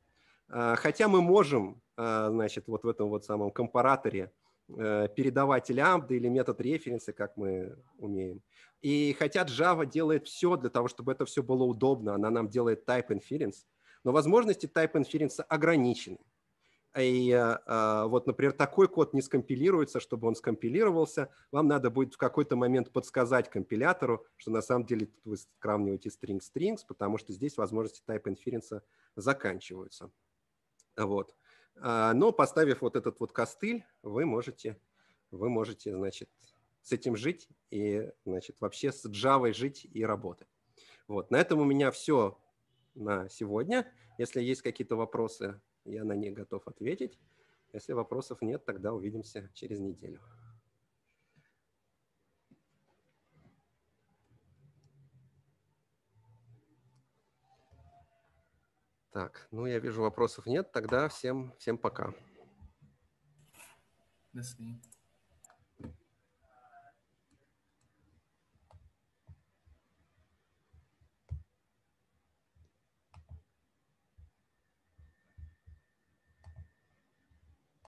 Э, хотя мы можем, э, значит, вот в этом вот самом компараторе Э, передаватель AMD или метод референсы, как мы умеем. И хотя Java делает все для того, чтобы это все было удобно, она нам делает type inference, но возможности type inference ограничены. И э, э, вот, например, такой код не скомпилируется, чтобы он скомпилировался. Вам надо будет в какой-то момент подсказать компилятору, что на самом деле вы сравниваете string strings, потому что здесь возможности type inference заканчиваются. Вот. Э, а, но поставив вот этот вот костыль, вы можете, вы можете, значит, с этим жить и, значит, вообще с Java жить и работать. Вот, на этом у меня все на сегодня. Если есть какие-то вопросы, я на них готов ответить. Если вопросов нет, тогда увидимся через неделю. Так, ну я вижу, вопросов нет. Тогда всем, всем пока. До свидания.